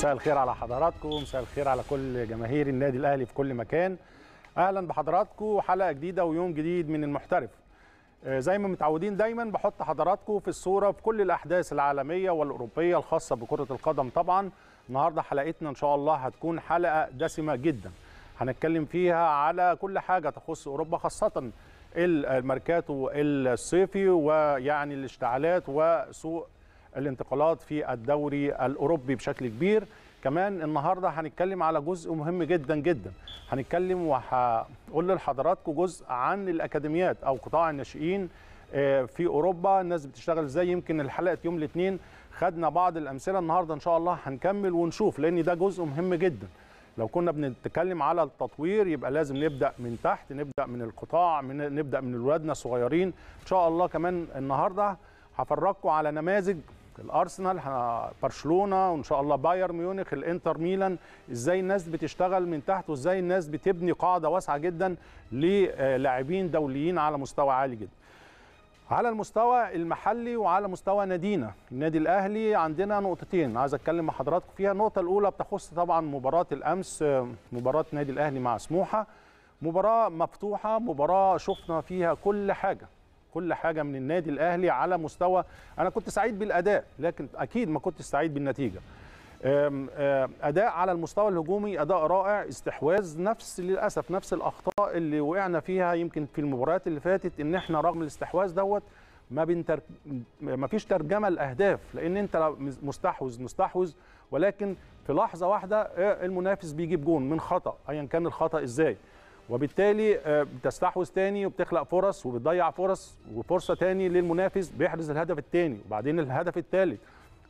مساء الخير على حضراتكم مساء الخير على كل جماهير النادي الاهلي في كل مكان اهلا بحضراتكم حلقه جديده ويوم جديد من المحترف آه، زي ما متعودين دايما بحط حضراتكم في الصوره في كل الاحداث العالميه والاوروبيه الخاصه بكره القدم طبعا النهارده حلقتنا ان شاء الله هتكون حلقه دسمه جدا هنتكلم فيها على كل حاجه تخص اوروبا خاصه الماركاتو الصيفي ويعني الاشتعالات وسوق الانتقالات في الدوري الأوروبي بشكل كبير كمان النهاردة هنتكلم على جزء مهم جدا جدا هنتكلم وهقول لحضراتكم جزء عن الأكاديميات أو قطاع الناشئين آه، في أوروبا الناس بتشتغل إزاي يمكن الحلقة يوم الاثنين خدنا بعض الأمثلة النهاردة إن شاء الله هنكمل ونشوف لأن ده جزء مهم جدا لو كنا بنتكلم على التطوير يبقى لازم نبدا من تحت نبدا من القطاع من نبدا من اولادنا الصغيرين ان شاء الله كمان النهارده هفرجكم على نماذج الارسنال برشلونه وان شاء الله بايرن ميونخ الانتر ميلان ازاي الناس بتشتغل من تحت وازاي الناس بتبني قاعده واسعه جدا للاعبين دوليين على مستوى عالي جدا على المستوى المحلي وعلى مستوى نادينا النادي الاهلي عندنا نقطتين عايز اتكلم مع حضراتكم فيها النقطه الاولى بتخص طبعا مباراه الامس مباراه النادي الاهلي مع سموحه مباراه مفتوحه مباراه شفنا فيها كل حاجه كل حاجه من النادي الاهلي على مستوى انا كنت سعيد بالاداء لكن اكيد ما كنت سعيد بالنتيجه اداء على المستوى الهجومي اداء رائع استحواذ نفس للاسف نفس الاخطاء اللي وقعنا فيها يمكن في المباريات اللي فاتت ان احنا رغم الاستحواذ دوت ما بنتر... ما فيش ترجمه لاهداف لان انت مستحوذ مستحوذ ولكن في لحظه واحده آه، المنافس بيجيب جون من خطا ايا كان الخطا ازاي وبالتالي آه، بتستحوذ تاني وبتخلق فرص وبتضيع فرص وفرصه تاني للمنافس بيحرز الهدف التاني وبعدين الهدف الثالث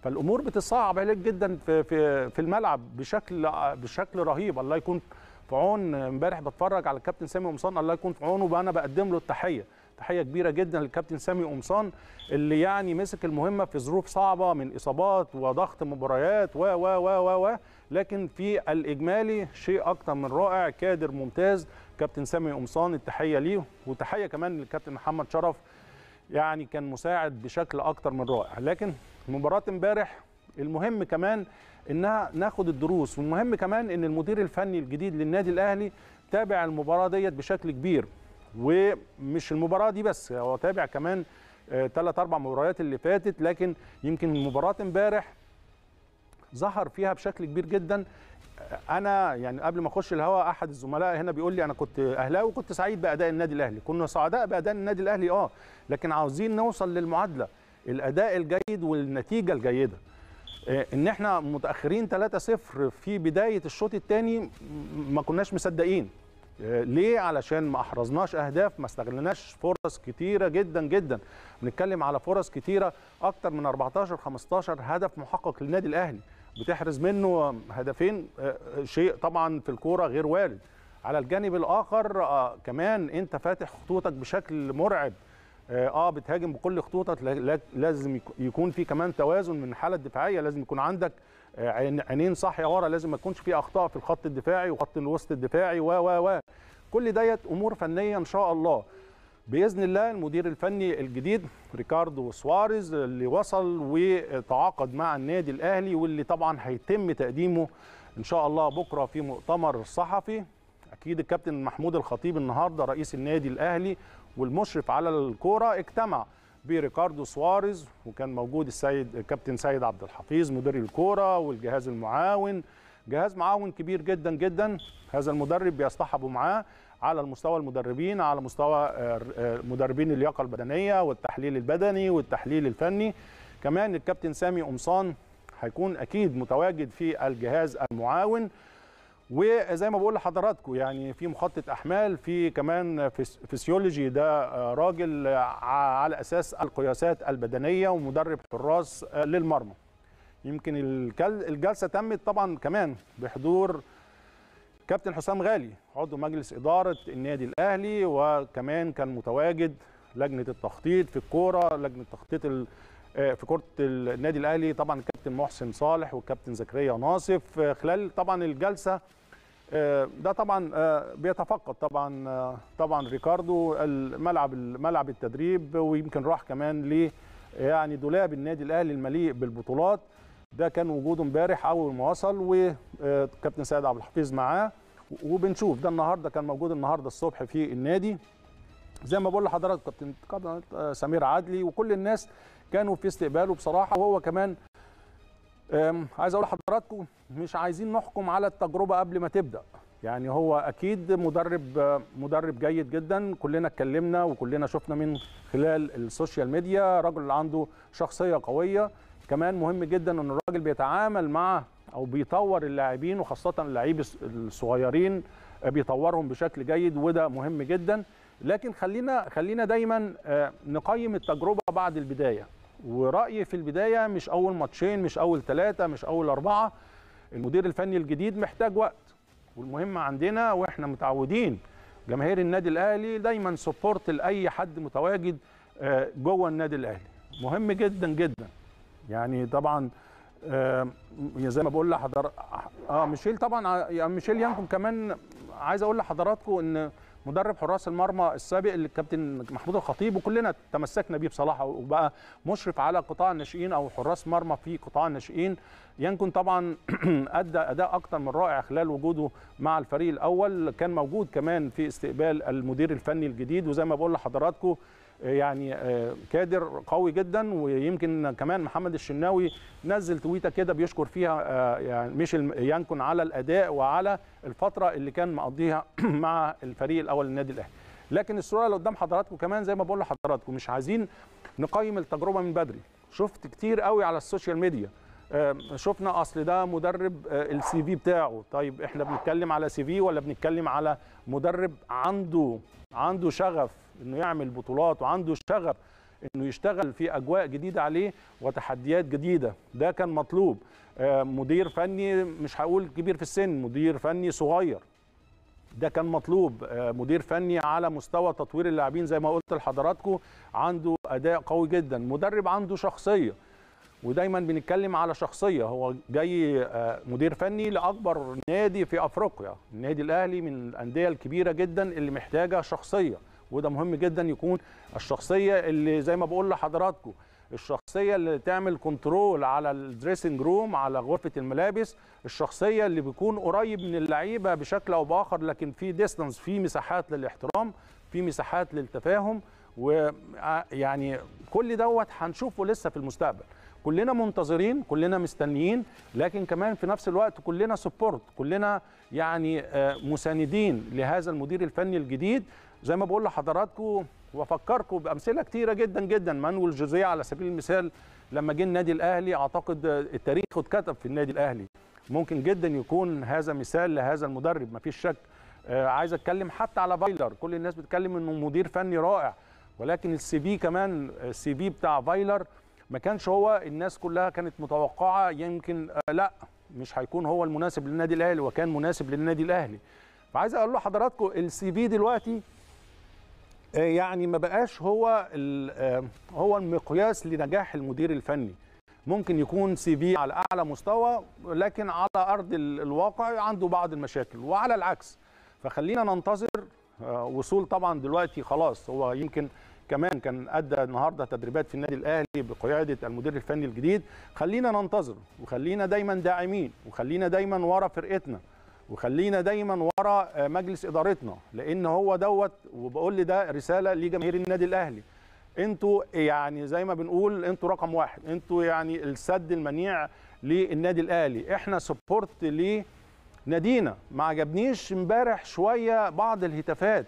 فالامور بتصعب عليك جدا في في في الملعب بشكل بشكل رهيب الله يكون في عون امبارح بتفرج على الكابتن سامي قمصان الله يكون في عونه وانا بقدم له التحيه تحيه كبيره جدا للكابتن سامي قمصان اللي يعني مسك المهمه في ظروف صعبه من اصابات وضغط مباريات و و و و لكن في الاجمالي شيء اكتر من رائع كادر ممتاز كابتن سامي قمصان التحيه ليه وتحيه كمان للكابتن محمد شرف يعني كان مساعد بشكل اكتر من رائع لكن مباراه امبارح المهم كمان انها ناخد الدروس والمهم كمان ان المدير الفني الجديد للنادي الاهلي تابع المباراه ديت بشكل كبير ومش المباراه دي بس هو تابع كمان ثلاث آه، اربع مباريات اللي فاتت لكن يمكن مباراه امبارح ظهر فيها بشكل كبير جدا انا يعني قبل ما اخش الهوا احد الزملاء هنا بيقول لي انا كنت اهلاوي وكنت سعيد باداء النادي الاهلي كنا سعداء باداء النادي الاهلي اه لكن عاوزين نوصل للمعادله الاداء الجيد والنتيجه الجيده آه، ان احنا متاخرين 3-0 في بدايه الشوط الثاني ما كناش مصدقين آه، ليه علشان ما احرزناش اهداف ما استغلناش فرص كتيره جدا جدا بنتكلم على فرص كتيره اكتر من 14 15 هدف محقق للنادي الاهلي بتحرز منه هدفين آه، آه، شيء طبعا في الكوره غير وارد على الجانب الاخر آه، كمان انت فاتح خطوطك بشكل مرعب اه بتهاجم بكل خطوطك لازم يكون في كمان توازن من الحاله الدفاعيه لازم يكون عندك عينين صاحيه ورا لازم ما يكونش في اخطاء في الخط الدفاعي وخط الوسط الدفاعي و و و كل ديت امور فنيه ان شاء الله باذن الله المدير الفني الجديد ريكاردو سواريز اللي وصل وتعاقد مع النادي الاهلي واللي طبعا هيتم تقديمه ان شاء الله بكره في مؤتمر صحفي اكيد الكابتن محمود الخطيب النهارده رئيس النادي الاهلي والمشرف على الكوره اجتمع بريكاردو سواريز وكان موجود السيد الكابتن سيد عبد الحفيظ مدير الكوره والجهاز المعاون جهاز معاون كبير جدا جدا هذا المدرب بيصطحبه معاه على المستوى المدربين على مستوى آه، آه، مدربين اللياقه البدنيه والتحليل البدني والتحليل الفني كمان الكابتن سامي قمصان هيكون اكيد متواجد في الجهاز المعاون وزي ما بقول لحضراتكم يعني في مخطط احمال في كمان فيسيولوجي ده آه، راجل على اساس القياسات البدنيه ومدرب حراس للمرمى يمكن الجلسه تمت طبعا كمان بحضور كابتن حسام غالي عضو مجلس إدارة النادي الأهلي وكمان كان متواجد لجنة التخطيط في الكورة لجنة التخطيط آه، في كرة النادي الأهلي طبعا الكابتن محسن صالح والكابتن زكريا ناصف آه، خلال طبعا الجلسة آه، ده طبعا بيتفقد طبعا طبعا ريكاردو الملعب ملعب التدريب ويمكن راح كمان ل يعني دولاب النادي الاهلي المليء بالبطولات ده كان وجوده امبارح اول ما وصل وكابتن سيد عبد الحفيظ معاه وبنشوف ده النهارده كان موجود النهارده الصبح في النادي زي ما بقول لحضراتكم كابتن كابتن آه، سمير عدلي وكل الناس كانوا في استقباله بصراحه وهو كمان عايز اقول لحضراتكم مش عايزين نحكم على التجربه قبل ما تبدا يعني هو اكيد مدرب مدرب جيد جدا كلنا اتكلمنا وكلنا شفنا من خلال السوشيال ميديا رجل عنده شخصيه قويه كمان مهم جدا ان الراجل بيتعامل مع او بيطور اللاعبين وخاصه اللاعب الصغيرين بيطورهم بشكل جيد وده مهم جدا لكن خلينا خلينا دايما آه، نقيم التجربه بعد البدايه ورايي في البدايه مش اول ماتشين مش اول ثلاثه مش اول اربعه المدير الفني الجديد محتاج وقت والمهم عندنا واحنا متعودين جماهير النادي الاهلي دايما سبورت لاي حد متواجد آه، جوه النادي الاهلي مهم جدا جدا يعني طبعا آه زي ما بقول لحضر اه ميشيل طبعا يعني ميشيل يانكون كمان عايز اقول لحضراتكم ان مدرب حراس المرمى السابق الكابتن محمود الخطيب وكلنا تمسكنا بيه بصراحه وبقى مشرف على قطاع الناشئين او حراس مرمى في قطاع الناشئين ينكن طبعا ادى اداء اكثر من رائع خلال وجوده مع الفريق الاول كان موجود كمان في استقبال المدير الفني الجديد وزي ما بقول لحضراتكم يعني آه، كادر قوي جدا ويمكن كمان محمد الشناوي نزل تويته كده بيشكر فيها آه، يعني ميشيل يانكون على الاداء وعلى الفتره اللي كان مقضيها مع الفريق الاول للنادي الاهلي لكن الصوره اللي قدام حضراتكم كمان زي ما بقول لحضراتكم مش عايزين نقيم التجربه من بدري شفت كتير قوي على السوشيال ميديا آه، شفنا اصل ده مدرب السي في بتاعه طيب احنا بنتكلم على سي في ولا بنتكلم على مدرب عنده عنده شغف انه يعمل بطولات وعنده شغف انه يشتغل في اجواء جديده عليه وتحديات جديده ده كان مطلوب آه، مدير فني مش هقول كبير في السن مدير فني صغير ده كان مطلوب آه، مدير فني على مستوى تطوير اللاعبين زي ما قلت لحضراتكم عنده اداء قوي جدا مدرب عنده شخصيه ودايما بنتكلم على شخصيه هو جاي آه، مدير فني لاكبر نادي في افريقيا النادي الاهلي من الانديه الكبيره جدا اللي محتاجه شخصيه وده مهم جدا يكون الشخصيه اللي زي ما بقول لحضراتكم الشخصيه اللي تعمل كنترول على الدريسنج روم على غرفه الملابس الشخصيه اللي بيكون قريب من اللعيبه بشكل او باخر لكن في ديستانس في مساحات للاحترام في مساحات للتفاهم ويعني آه، كل دوت هنشوفه لسه في المستقبل كلنا منتظرين كلنا مستنيين لكن كمان في نفس الوقت كلنا سبورت كلنا يعني آه، مساندين لهذا المدير الفني الجديد زي ما بقول لحضراتكم وافكركم بامثله كتيره جدا جدا مانويل جوزيه على سبيل المثال لما جه النادي الاهلي اعتقد التاريخ اتكتب في النادي الاهلي ممكن جدا يكون هذا مثال لهذا المدرب مفيش شك آه، عايز اتكلم حتى على فايلر كل الناس بتتكلم انه مدير فني رائع ولكن السي في كمان آه، السي في بتاع فايلر ما كانش هو الناس كلها كانت متوقعه يمكن آه، لا مش هيكون هو المناسب للنادي الاهلي وكان مناسب للنادي الاهلي فعايز اقول لحضراتكم السي في دلوقتي آه، يعني ما بقاش هو آه، هو المقياس لنجاح المدير الفني ممكن يكون سي في على اعلى مستوى لكن على ارض الواقع عنده بعض المشاكل وعلى العكس فخلينا ننتظر آه، وصول طبعا دلوقتي خلاص هو يمكن كمان كان ادى النهارده تدريبات في النادي الاهلي بقياده المدير الفني الجديد خلينا ننتظر وخلينا دايما داعمين وخلينا دايما ورا فرقتنا وخلينا دايما ورا آه، مجلس ادارتنا لان هو دوت وبقول ده رساله لجماهير النادي الاهلي انتوا يعني زي ما بنقول انتوا رقم واحد انتوا يعني السد المنيع للنادي الاهلي احنا سبورت لنادينا ما عجبنيش امبارح شويه بعض الهتافات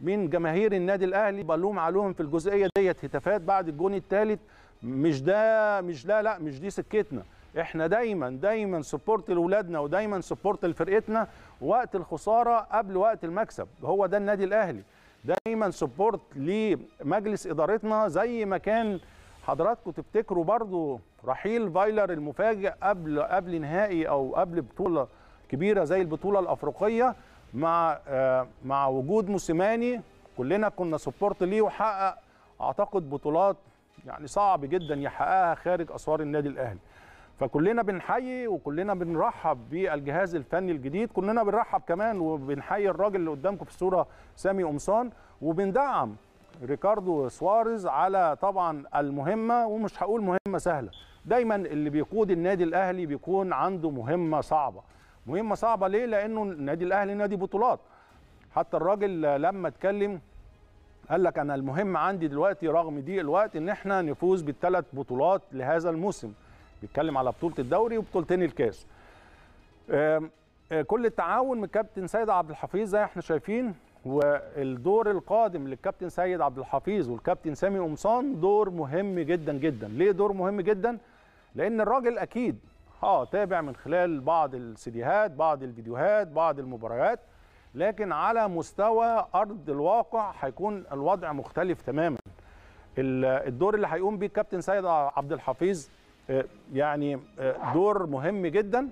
من جماهير النادي الاهلي بلوم عليهم في الجزئيه ديت هتافات بعد الجون الثالث مش ده مش لا لا مش دي سكتنا احنا دايما دايما سبورت لاولادنا ودايما سبورت لفرقتنا وقت الخساره قبل وقت المكسب هو ده النادي الاهلي دايما سبورت لمجلس ادارتنا زي ما كان حضراتكم تفتكروا برضو رحيل فايلر المفاجئ قبل قبل نهائي او قبل بطوله كبيره زي البطوله الافريقيه مع آه، مع وجود موسيماني كلنا كنا سبورت ليه وحقق اعتقد بطولات يعني صعب جدا يحققها خارج اسوار النادي الاهلي فكلنا بنحيي وكلنا بنرحب بالجهاز الفني الجديد كلنا بنرحب كمان وبنحيي الراجل اللي قدامكم في الصوره سامي قمصان وبندعم ريكاردو سواريز على طبعا المهمه ومش هقول مهمه سهله دايما اللي بيقود النادي الاهلي بيكون عنده مهمه صعبه مهمه صعبه ليه لانه النادي الاهلي نادي بطولات حتى الراجل لما اتكلم قال لك انا المهم عندي دلوقتي رغم ضيق الوقت ان احنا نفوز بالثلاث بطولات لهذا الموسم بيتكلم على بطوله الدوري وبطولتين الكاس كل التعاون من كابتن سيد عبد الحفيظ زي احنا شايفين والدور القادم للكابتن سيد عبد الحفيظ والكابتن سامي قمصان دور مهم جدا جدا ليه دور مهم جدا لان الراجل اكيد اه تابع من خلال بعض السيديهات بعض الفيديوهات بعض المباريات لكن على مستوى ارض الواقع هيكون الوضع مختلف تماما الدور اللي هيقوم بيه الكابتن سيد عبد الحفيظ آه، يعني آه، دور مهم جدا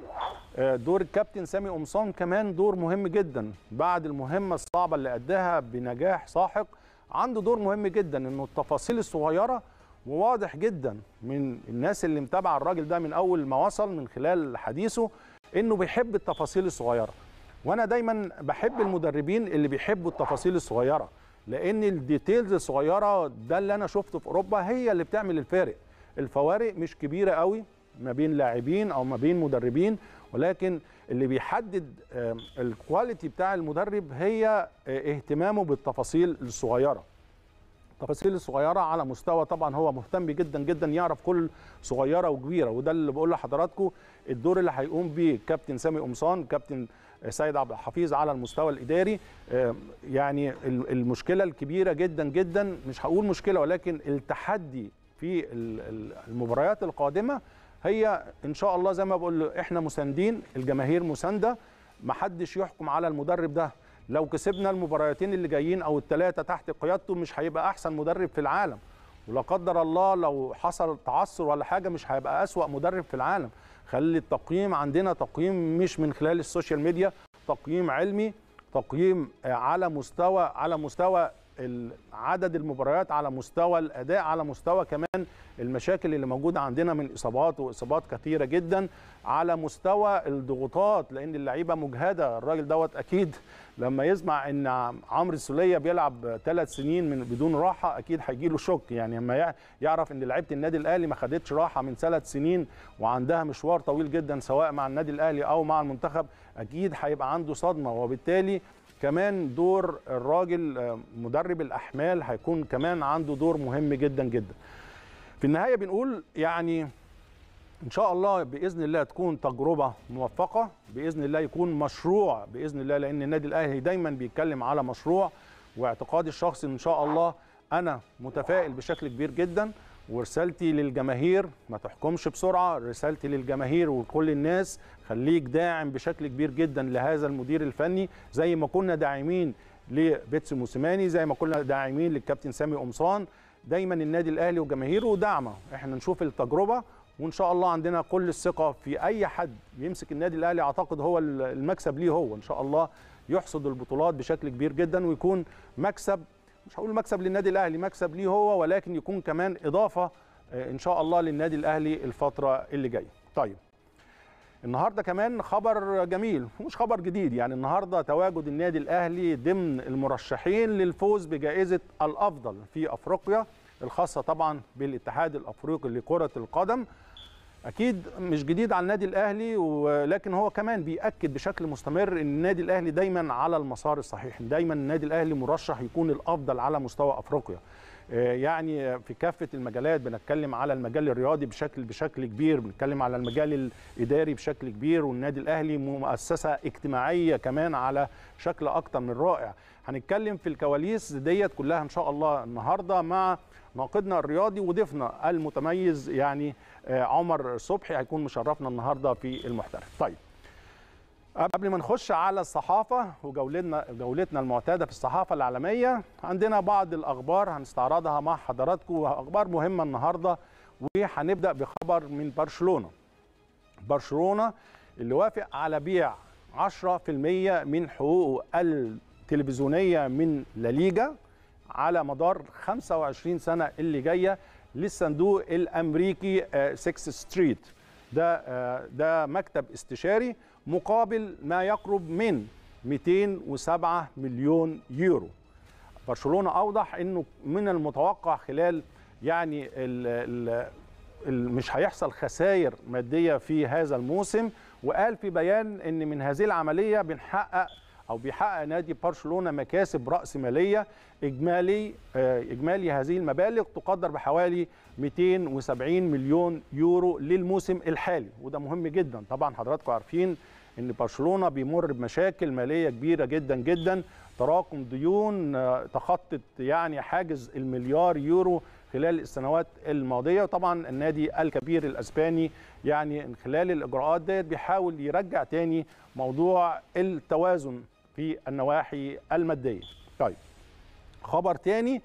آه، دور الكابتن سامي قمصان كمان دور مهم جدا بعد المهمه الصعبه اللي قدها بنجاح ساحق عنده دور مهم جدا انه التفاصيل الصغيره وواضح جدا من الناس اللي متابعه الراجل ده من اول ما وصل من خلال حديثه انه بيحب التفاصيل الصغيره وانا دايما بحب المدربين اللي بيحبوا التفاصيل الصغيره لان الديتيلز الصغيره ده اللي انا شفته في اوروبا هي اللي بتعمل الفارق الفوارق مش كبيره قوي ما بين لاعبين او ما بين مدربين ولكن اللي بيحدد الكواليتي بتاع المدرب هي آه، اهتمامه بالتفاصيل الصغيره التفاصيل الصغيره على مستوى طبعا هو مهتم جدا جدا يعرف كل صغيره وكبيره وده اللي بقول لحضراتكم الدور اللي هيقوم بيه كابتن سامي قمصان كابتن آه، سيد عبد الحفيظ على المستوى الاداري يعني المشكله الكبيره جدا جدا مش هقول مشكله ولكن التحدي في المباريات القادمه هي ان شاء الله زي ما بقول احنا مساندين الجماهير مسانده ما حدش يحكم على المدرب ده لو كسبنا المباراتين اللي جايين او الثلاثه تحت قيادته مش هيبقى احسن مدرب في العالم ولا قدر الله لو حصل تعثر ولا حاجه مش هيبقى اسوا مدرب في العالم خلي التقييم عندنا تقييم مش من خلال السوشيال ميديا تقييم علمي تقييم على مستوى على مستوى عدد المباريات على مستوى الاداء على مستوى كمان المشاكل اللي موجوده عندنا من اصابات واصابات كثيره جدا على مستوى الضغوطات لان اللعيبه مجهده الراجل دوت اكيد لما يسمع ان عمرو السوليه بيلعب ثلاث سنين من بدون راحه اكيد هيجي له شك يعني لما يعرف ان لعيبه النادي الاهلي ما خدتش راحه من ثلاث سنين وعندها مشوار طويل جدا سواء مع النادي الاهلي او مع المنتخب اكيد هيبقى عنده صدمه وبالتالي كمان دور الراجل آه، مدرب الاحمال هيكون كمان عنده دور مهم جدا جدا في النهايه بنقول يعني ان شاء الله باذن الله تكون تجربه موفقه باذن الله يكون مشروع باذن الله لان النادي الاهلي دايما بيتكلم على مشروع واعتقادي الشخصي ان شاء الله انا متفائل بشكل كبير جدا ورسالتي للجماهير ما تحكمش بسرعه رسالتي للجماهير ولكل الناس خليك داعم بشكل كبير جدا لهذا المدير الفني زي ما كنا داعمين لبيتس موسيماني زي ما كنا داعمين للكابتن سامي قمصان دايما النادي الاهلي وجماهيره داعمه احنا نشوف التجربه وان شاء الله عندنا كل الثقه في اي حد يمسك النادي الاهلي اعتقد هو المكسب ليه هو ان شاء الله يحصد البطولات بشكل كبير جدا ويكون مكسب مش هقول مكسب للنادي الاهلي مكسب ليه هو ولكن يكون كمان اضافه آه، ان شاء الله للنادي الاهلي الفتره اللي جايه طيب النهارده كمان خبر جميل مش خبر جديد يعني النهارده تواجد النادي الاهلي ضمن المرشحين للفوز بجائزه الافضل في افريقيا الخاصه طبعا بالاتحاد الافريقي لكره القدم اكيد مش جديد على النادي الاهلي ولكن هو كمان بياكد بشكل مستمر ان النادي الاهلي دايما على المسار الصحيح دايما النادي الاهلي مرشح يكون الافضل على مستوى افريقيا آه، يعني في كافه المجالات بنتكلم على المجال الرياضي بشكل بشكل كبير بنتكلم على المجال الاداري بشكل كبير والنادي الاهلي مؤسسه اجتماعيه كمان على شكل اكتر من رائع هنتكلم في الكواليس ديت كلها ان شاء الله النهارده مع ناقدنا الرياضي وضيفنا المتميز يعني آه، عمر صبحي هيكون مشرفنا النهارده في المحترف طيب قبل ما نخش على الصحافه وجولتنا جولتنا المعتاده في الصحافه العالميه عندنا بعض الاخبار هنستعرضها مع حضراتكم واخبار مهمه النهارده وهنبدا بخبر من برشلونه برشلونه اللي وافق على بيع 10% من حقوقه التلفزيونيه من لاليجا على مدار 25 سنه اللي جايه للصندوق الامريكي 6 آه، ستريت ده آه، ده مكتب استشاري مقابل ما يقرب من 207 مليون يورو برشلونه اوضح انه من المتوقع خلال يعني الـ الـ مش هيحصل خسائر ماديه في هذا الموسم وقال في بيان ان من هذه العمليه بنحقق أو بيحقق نادي برشلونة مكاسب رأسمالية إجمالي آه، إجمالي هذه المبالغ تقدر بحوالي 270 مليون يورو للموسم الحالي وده مهم جدا طبعا حضراتكم عارفين ان برشلونه بيمر بمشاكل ماليه كبيره جدا جدا تراكم ديون آه، تخطت يعني حاجز المليار يورو خلال السنوات الماضيه وطبعا النادي الكبير الاسباني يعني من خلال الاجراءات ديت بيحاول يرجع تاني موضوع التوازن في النواحي الماديه طيب خبر تاني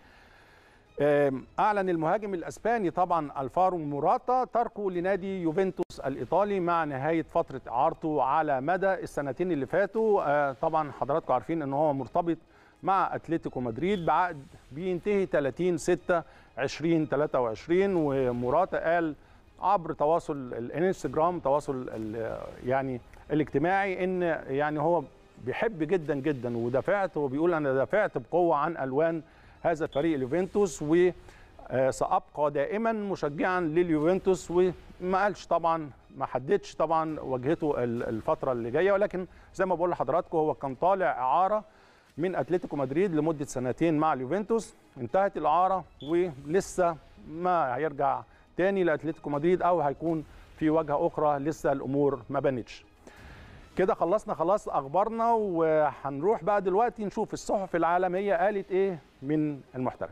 أعلن المهاجم الأسباني طبعا ألفارو موراتا تركه لنادي يوفنتوس الإيطالي مع نهاية فترة إعارته على مدى السنتين اللي فاتوا آه، طبعا حضراتكم عارفين أنه هو مرتبط مع أتلتيكو مدريد بعقد بينتهي 30 6 2023 وموراتا قال عبر تواصل الانستجرام تواصل يعني الاجتماعي ان يعني هو بيحب جدا جدا ودافعت وبيقول انا دافعت بقوه عن الوان هذا الفريق اليوفنتوس وسابقى دائما مشجعا لليوفنتوس وما قالش طبعا ما حددش طبعا وجهته الفتره اللي جايه ولكن زي ما بقول لحضراتكم هو كان طالع اعاره من اتلتيكو مدريد لمده سنتين مع اليوفنتوس انتهت الاعاره ولسه ما هيرجع تاني لاتلتيكو مدريد او هيكون في وجهه اخرى لسه الامور ما بنتش كده خلصنا خلاص اخبارنا وهنروح بقى دلوقتي نشوف الصحف العالميه قالت ايه من المحترف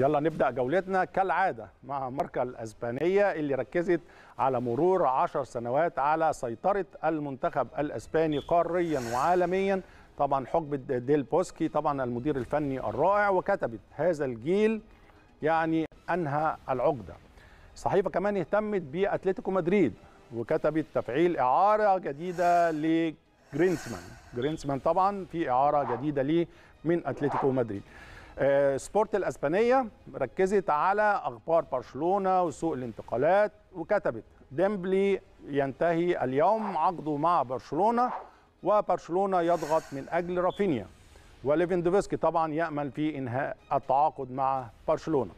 يلا نبدا جولتنا كالعاده مع ماركا الاسبانيه اللي ركزت على مرور عشر سنوات على سيطره المنتخب الاسباني قاريا وعالميا طبعا حقبه ديل بوسكي طبعا المدير الفني الرائع وكتبت هذا الجيل يعني انهى العقده الصحيفه كمان اهتمت باتلتيكو مدريد وكتبت تفعيل اعاره جديده لجرينسمان جرينسمان طبعا في اعاره جديده ليه من اتلتيكو مدريد آه، سبورت الاسبانيه ركزت على اخبار برشلونه وسوق الانتقالات وكتبت ديمبلي ينتهي اليوم عقده مع برشلونه وبرشلونة يضغط من أجل رافينيا وليفندوفسكي طبعا يأمل في إنهاء التعاقد مع برشلونة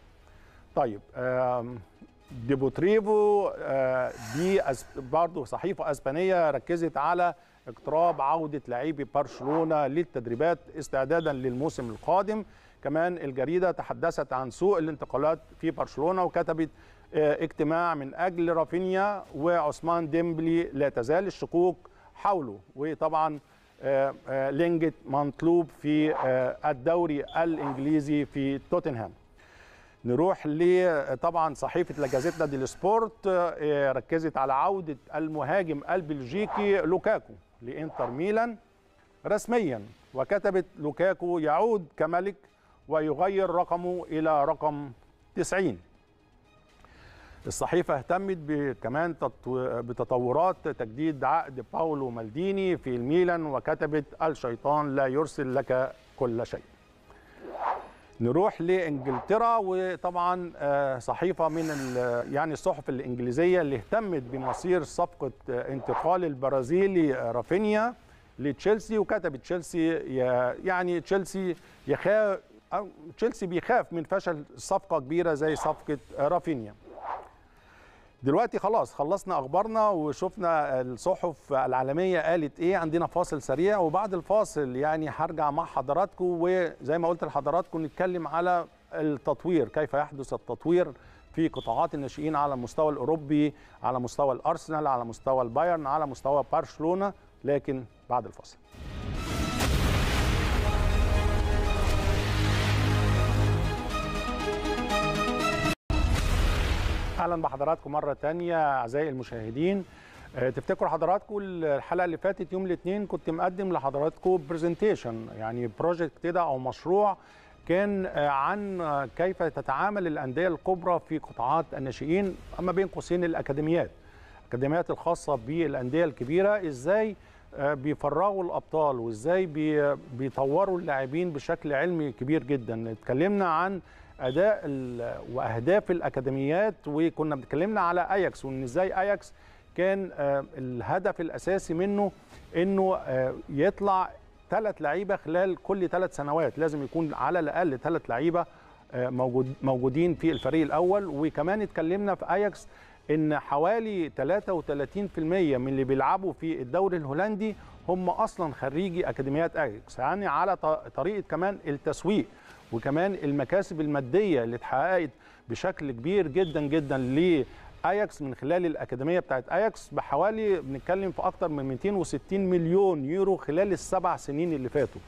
طيب ديبوتريفو آه، دي برضه صحيفة أسبانية ركزت على اقتراب عودة لاعبي برشلونة للتدريبات استعدادا للموسم القادم كمان الجريدة تحدثت عن سوء الانتقالات في برشلونة وكتبت آه، اجتماع من أجل رافينيا وعثمان ديمبلي لا تزال الشكوك حوله وطبعا آه، آه، لينجت مطلوب في آه، الدوري الانجليزي في توتنهام نروح لطبعا صحيفه لا دي سبورت ركزت على عوده المهاجم البلجيكي لوكاكو لانتر ميلان رسميا وكتبت لوكاكو يعود كملك ويغير رقمه الى رقم 90 الصحيفة اهتمت كمان بتطورات تجديد عقد باولو مالديني في الميلان وكتبت الشيطان لا يرسل لك كل شيء نروح لانجلترا وطبعا آه، صحيفه من يعني الصحف الانجليزيه اللي اهتمت بمصير صفقه آه، انتقال البرازيلي آه، رافينيا لتشيلسي وكتبت تشيلسي يعني تشيلسي يخاف تشيلسي بيخاف من فشل صفقه كبيره زي صفقه رافينيا دلوقتي خلاص خلصنا اخبارنا وشفنا الصحف العالميه قالت ايه عندنا فاصل سريع وبعد الفاصل يعني هرجع مع حضراتكم وزي ما قلت لحضراتكم نتكلم على التطوير كيف يحدث التطوير في قطاعات الناشئين على المستوى الاوروبي على مستوى الارسنال على مستوى البايرن على مستوى برشلونه لكن بعد الفاصل اهلا بحضراتكم مره تانية اعزائي المشاهدين آه، تفتكروا حضراتكم الحلقه اللي فاتت يوم الاثنين كنت مقدم لحضراتكم برزنتيشن يعني بروجكت كده او مشروع كان آه، عن آه، كيف تتعامل الانديه الكبرى في قطاعات الناشئين اما بين قوسين الاكاديميات الاكاديميات الخاصه بالانديه الكبيره ازاي بيفرغوا الابطال وازاي بيطوروا اللاعبين بشكل علمي كبير جدا اتكلمنا عن اداء واهداف الاكاديميات وكنا بنتكلمنا على اياكس وان ازاي اياكس كان آه، الهدف الاساسي منه انه آه، يطلع ثلاث لعيبه خلال كل ثلاث سنوات لازم يكون على الاقل ثلاث لعيبه آه، موجود موجودين في الفريق الاول وكمان اتكلمنا في اياكس ان حوالي 33% من اللي بيلعبوا في الدوري الهولندي هم اصلا خريجي اكاديميات اياكس يعني على طريقه كمان التسويق وكمان المكاسب الماديه اللي اتحققت بشكل كبير جدا جدا لاياكس من خلال الاكاديميه بتاعت اياكس بحوالي بنتكلم في اكتر من 260 مليون يورو خلال السبع سنين اللي فاتوا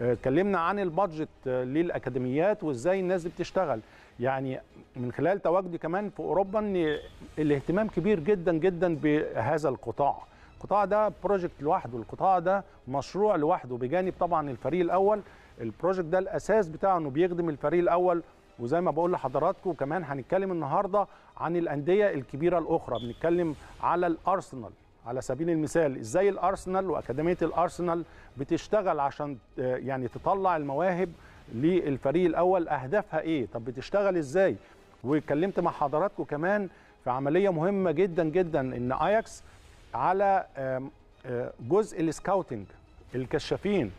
آه، اتكلمنا عن البادجت آه، للاكاديميات وازاي الناس دي بتشتغل يعني من خلال تواجدي كمان في اوروبا ان آه، الاهتمام كبير جدا جدا بهذا القطاع القطاع ده بروجكت لوحده القطاع ده مشروع لوحده بجانب طبعا الفريق الاول البروجكت ده الاساس بتاعه انه بيخدم الفريق الاول وزي ما بقول لحضراتكم كمان هنتكلم النهارده عن الانديه الكبيره الاخرى بنتكلم على الارسنال على سبيل المثال ازاي الارسنال واكاديميه الارسنال بتشتغل عشان آه، يعني تطلع المواهب للفريق الاول اهدافها ايه طب بتشتغل ازاي واتكلمت مع حضراتكم كمان في عمليه مهمه جدا جدا ان اياكس على جزء السكاوتنج الكشافين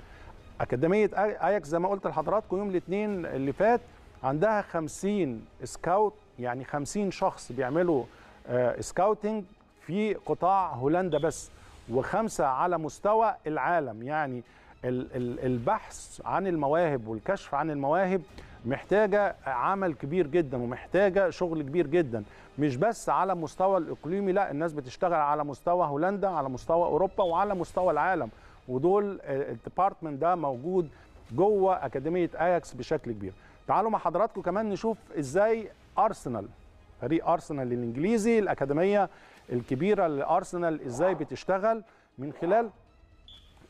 اكاديميه اياكس زي ما قلت لحضراتكم يوم الاثنين اللي فات عندها 50 سكاوت يعني 50 شخص بيعملوا سكاوتنج في قطاع هولندا بس وخمسه على مستوى العالم يعني البحث عن المواهب والكشف عن المواهب محتاجه عمل كبير جدا ومحتاجه شغل كبير جدا مش بس على مستوى الاقليمي لا الناس بتشتغل على مستوى هولندا على مستوى اوروبا وعلى مستوى العالم ودول الديبارتمنت ده موجود جوه اكاديميه اياكس بشكل كبير تعالوا مع حضراتكم كمان نشوف ازاي ارسنال فريق ارسنال الانجليزي الاكاديميه الكبيره لارسنال ازاي بتشتغل من خلال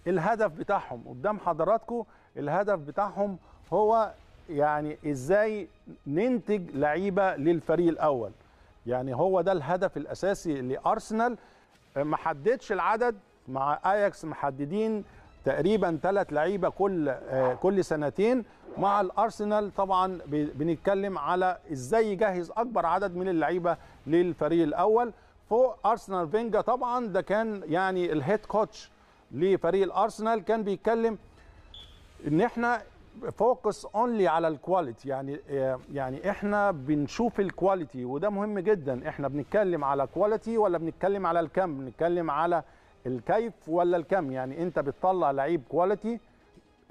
الهدف بتاعهم قدام حضراتكم الهدف بتاعهم هو يعني ازاي ننتج لعيبه للفريق الاول يعني هو ده الهدف الاساسي لارسنال ما حددش العدد مع اياكس محددين تقريبا ثلاث لعيبه كل آه، كل سنتين مع الارسنال طبعا بنتكلم على ازاي يجهز اكبر عدد من اللعيبه للفريق الاول فوق ارسنال فينجا طبعا ده كان يعني الهيد كوتش لفريق الارسنال كان بيتكلم ان احنا فوكس اونلي على الكواليتي يعني آه، يعني احنا بنشوف الكواليتي وده مهم جدا احنا بنتكلم على كواليتي ولا بنتكلم على الكم بنتكلم على الكيف ولا الكم يعني انت بتطلع لعيب كواليتي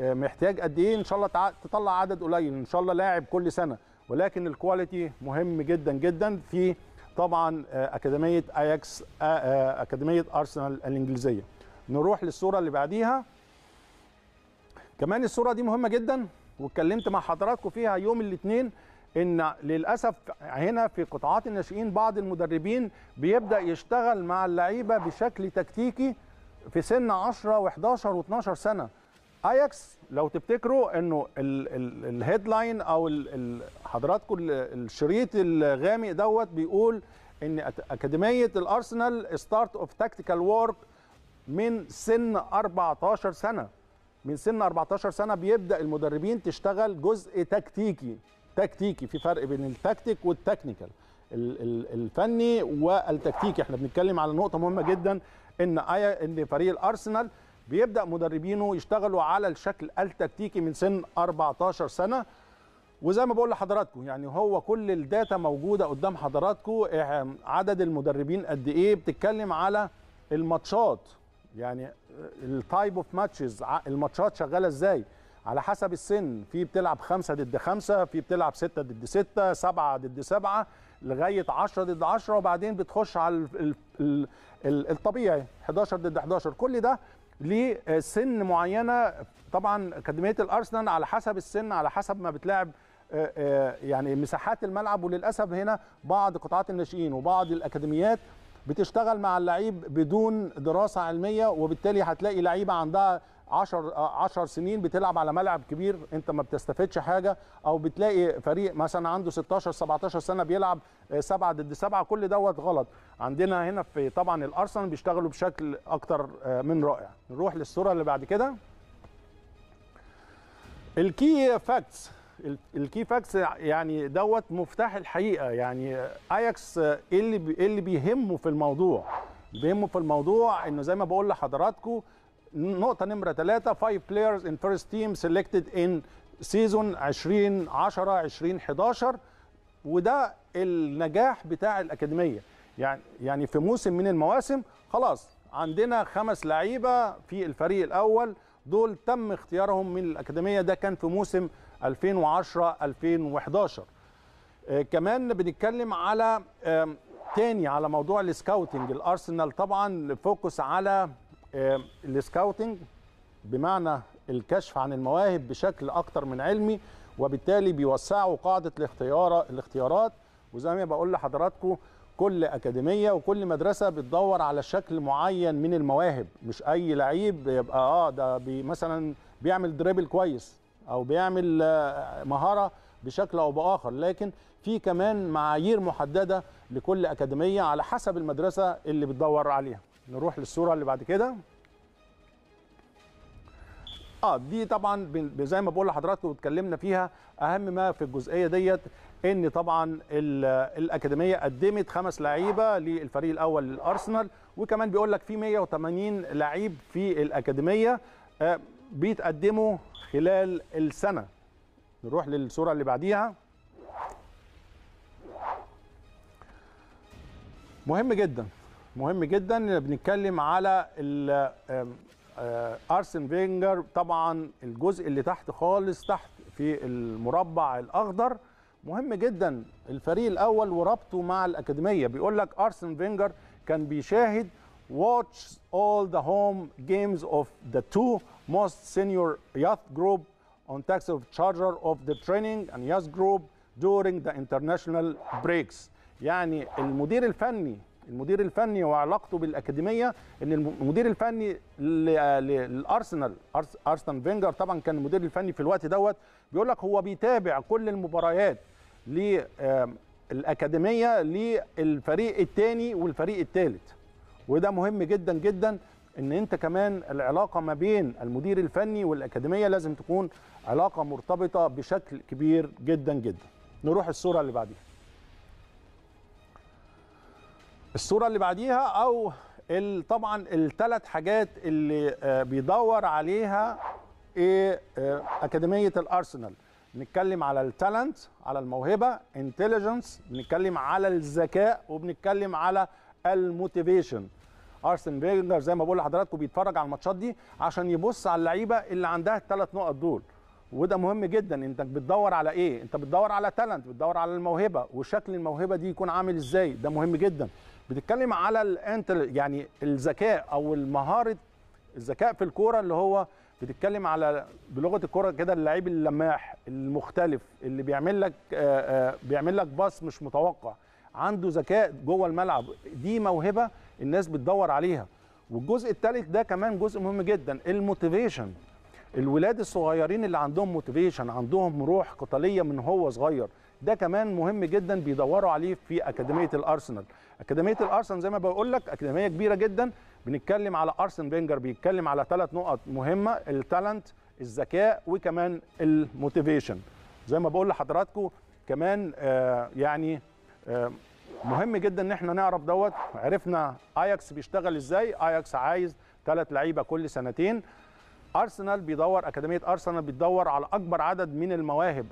آه، محتاج قد ايه ان شاء الله تطلع عدد قليل ان شاء الله لاعب كل سنه ولكن الكواليتي مهم جدا جدا في طبعا آه، اكاديميه اياكس اكاديميه ارسنال الانجليزيه نروح للصوره اللي بعديها كمان الصوره دي مهمه جدا واتكلمت مع حضراتكم فيها يوم الاثنين ان للاسف هنا في قطاعات الناشئين بعض المدربين بيبدا يشتغل مع اللعيبه بشكل تكتيكي في سن 10 و11 و12 سنه اياكس لو تفتكروا انه الهيدلاين او حضراتكم الشريط الغامق دوت بيقول ان اكاديميه الارسنال ستارت اوف تاكتيكال وورك من سن 14 سنه من سن 14 سنه بيبدا المدربين تشتغل جزء تكتيكي تكتيكي في فرق بين التكتيك والتكنيكال الفني والتكتيكي احنا بنتكلم على نقطه مهمه جدا ان ان فريق الارسنال بيبدا مدربينه يشتغلوا على الشكل التكتيكي من سن 14 سنه وزي ما بقول لحضراتكم يعني هو كل الداتا موجوده قدام حضراتكم عدد المدربين قد ايه بتتكلم على الماتشات يعني التايب اوف ماتشز الماتشات شغاله ازاي على حسب السن في بتلعب خمسة ضد خمسة في بتلعب ستة ضد ستة سبعة ضد سبعة لغاية عشرة ضد عشرة وبعدين بتخش على الطبيعي 11 ضد 11 كل ده لسن آه، معينة طبعا أكاديمية الأرسنال على حسب السن على حسب ما بتلعب آه، آه، يعني مساحات الملعب وللأسف هنا بعض قطاعات الناشئين وبعض الأكاديميات بتشتغل مع اللعيب بدون دراسه علميه وبالتالي هتلاقي لعيبه عندها 10 10 سنين بتلعب على ملعب كبير انت ما بتستفدش حاجه او بتلاقي فريق مثلا عنده 16 17 سنه بيلعب 7 ضد 7 كل دوت غلط عندنا هنا في طبعا الارسنال بيشتغلوا بشكل اكتر آه، من رائع نروح للصوره اللي بعد كده الكي فاكتس الكي فاكس يعني دوت مفتاح الحقيقه يعني اياكس ايه اللي ايه اللي بيهمه في الموضوع بيهمه في الموضوع انه زي ما بقول لحضراتكم نقطه نمره ثلاثة 5 بلايرز ان فيرست تيم سيلكتد ان سيزون 20 10 20 11 وده النجاح بتاع الاكاديميه يعني يعني في موسم من المواسم خلاص عندنا خمس لعيبه في الفريق الاول دول تم اختيارهم من الاكاديميه ده كان في موسم 2010 2011 آه، كمان بنتكلم على تاني على موضوع السكاوتنج الارسنال طبعا فوكس على السكاوتنج بمعنى الكشف عن المواهب بشكل اكتر من علمي وبالتالي بيوسعوا قاعده الاختيار الاختيارات وزي ما بقول لحضراتكم كل اكاديميه وكل مدرسه بتدور على شكل معين من المواهب مش اي لعيب يبقى اه ده مثلا بيعمل دريبل كويس او بيعمل آه، مهاره بشكل او باخر لكن في كمان معايير محدده لكل اكاديميه على حسب المدرسه اللي بتدور عليها نروح للصوره اللي بعد كده اه دي طبعا زي ما بقول لحضراتكم واتكلمنا فيها اهم ما في الجزئيه ديت ان طبعا الاكاديميه قدمت خمس لعيبه للفريق الاول للارسنال وكمان بيقول لك في 180 لعيب في الاكاديميه آه بيتقدموا خلال السنه نروح للصوره اللي بعديها مهم جدا مهم جدا بنتكلم على آه، آه، ارسن فينجر طبعا الجزء اللي تحت خالص تحت في المربع الاخضر مهم جدا الفريق الاول وربطه مع الاكاديميه بيقول لك ارسن فينجر كان بيشاهد watch all the home games of the two most senior youth group on tax of charger of the training and youth group during the international breaks يعني المدير الفني المدير الفني وعلاقته بالاكاديميه ان المدير الفني للارسنال ارسنال فينجر طبعا كان المدير الفني في الوقت دوت بيقول لك هو بيتابع كل المباريات للاكاديميه للفريق الثاني والفريق الثالث وده مهم جدا جدا ان انت كمان العلاقه ما بين المدير الفني والاكاديميه لازم تكون علاقه مرتبطه بشكل كبير جدا جدا نروح الصوره اللي بعديها الصوره اللي بعديها او طبعا الثلاث حاجات اللي آه، بيدور عليها إيه، آه، اكاديميه الارسنال بنتكلم على التالنت على الموهبه انتليجنس بنتكلم على الذكاء وبنتكلم على الموتيفيشن ارسن فينجر زي ما بقول لحضراتكم بيتفرج على الماتشات دي عشان يبص على اللعيبه اللي عندها الثلاث نقط دول وده مهم جدا انت بتدور على ايه انت بتدور على تالنت بتدور على الموهبه وشكل الموهبه دي يكون عامل ازاي ده مهم جدا بتتكلم على الانتر يعني الذكاء او المهاره الذكاء في الكوره اللي هو بتتكلم على بلغه الكوره كده اللعيب اللماح المختلف اللي بيعمل لك آه، آه، بيعمل لك باص مش متوقع عنده ذكاء جوه الملعب دي موهبه الناس بتدور عليها والجزء الثالث ده كمان جزء مهم جدا الموتيفيشن الولاد الصغيرين اللي عندهم موتيفيشن عندهم روح قتاليه من هو صغير ده كمان مهم جدا بيدوروا عليه في اكاديميه الارسنال اكاديميه الارسنال زي ما بقول لك اكاديميه كبيره جدا بنتكلم على ارسن بينجر بيتكلم على ثلاث نقط مهمه التالنت الذكاء وكمان الموتيفيشن زي ما بقول لحضراتكم كمان آه يعني آه، مهم جدا ان احنا نعرف دوت عرفنا اياكس بيشتغل ازاي اياكس عايز ثلاث لعيبه كل سنتين ارسنال بيدور اكاديميه ارسنال بتدور على اكبر عدد من المواهب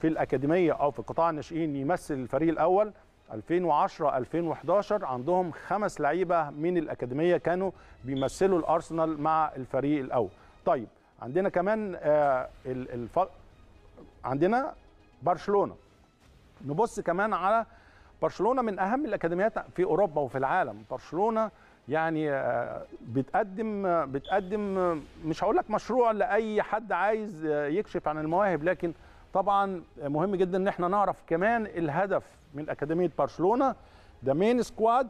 في الاكاديميه او في قطاع الناشئين يمثل الفريق الاول 2010 2011 عندهم خمس لعيبه من الاكاديميه كانوا بيمثلوا الارسنال مع الفريق الاول طيب عندنا كمان آه الف... عندنا برشلونه نبص كمان على برشلونه من اهم الاكاديميات في اوروبا وفي العالم برشلونه يعني آه، بتقدم بتقدم مش هقول لك مشروع لاي حد عايز آه، يكشف عن المواهب لكن طبعا مهم جدا ان احنا نعرف كمان الهدف من اكاديميه برشلونه ذا مين سكواد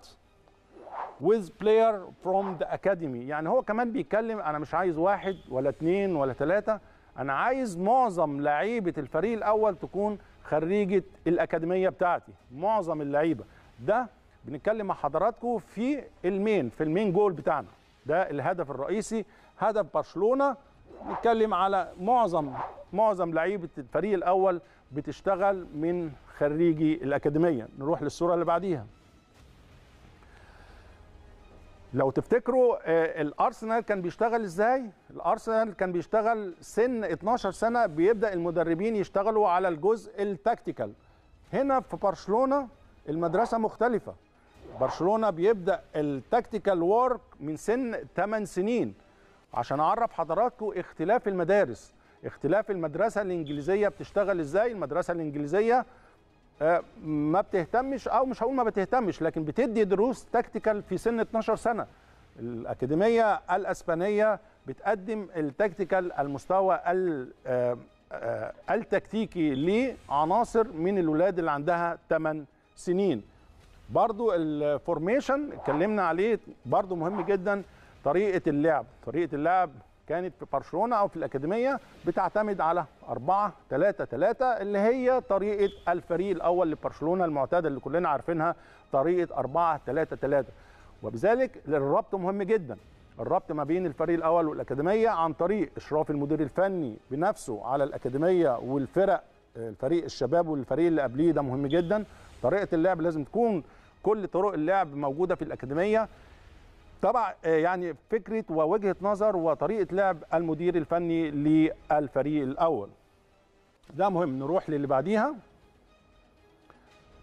ويز بلاير فروم ذا اكاديمي يعني هو كمان بيتكلم انا مش عايز واحد ولا اتنين ولا تلاتة انا عايز معظم لعيبه الفريق الاول تكون خريجه الاكاديميه بتاعتي معظم اللعيبه ده بنتكلم مع حضراتكم في المين في المين جول بتاعنا ده الهدف الرئيسي هدف برشلونه نتكلم على معظم معظم لعيبه الفريق الاول بتشتغل من خريجي الاكاديميه نروح للصوره اللي بعديها لو تفتكروا آه، الارسنال كان بيشتغل ازاي الارسنال كان بيشتغل سن 12 سنه بيبدا المدربين يشتغلوا على الجزء التكتيكال هنا في برشلونه المدرسه مختلفه برشلونه بيبدا التكتيكال وورك من سن 8 سنين عشان اعرف حضراتكم اختلاف المدارس اختلاف المدرسه الانجليزيه بتشتغل ازاي المدرسه الانجليزيه آه، ما بتهتمش او مش هقول ما بتهتمش لكن بتدي دروس تكتيكال في سن 12 سنه الاكاديميه الاسبانيه بتقدم التكتيكال المستوى آه، آه، التكتيكي لعناصر من الولاد اللي عندها 8 سنين برضو الفورميشن اتكلمنا عليه برضو مهم جدا طريقه اللعب طريقه اللعب كانت في برشلونه او في الاكاديميه بتعتمد على 4 3 3 اللي هي طريقه الفريق الاول لبرشلونه المعتاده اللي كلنا عارفينها طريقه 4 3 3 وبذلك الربط مهم جدا الربط ما بين الفريق الاول والاكاديميه عن طريق اشراف المدير الفني بنفسه على الاكاديميه والفرق الفريق الشباب والفريق اللي قبليه ده مهم جدا طريقه اللعب لازم تكون كل طرق اللعب موجوده في الاكاديميه طبعا آه، يعني فكره ووجهه نظر وطريقه لعب المدير الفني للفريق الاول ده مهم نروح للي بعديها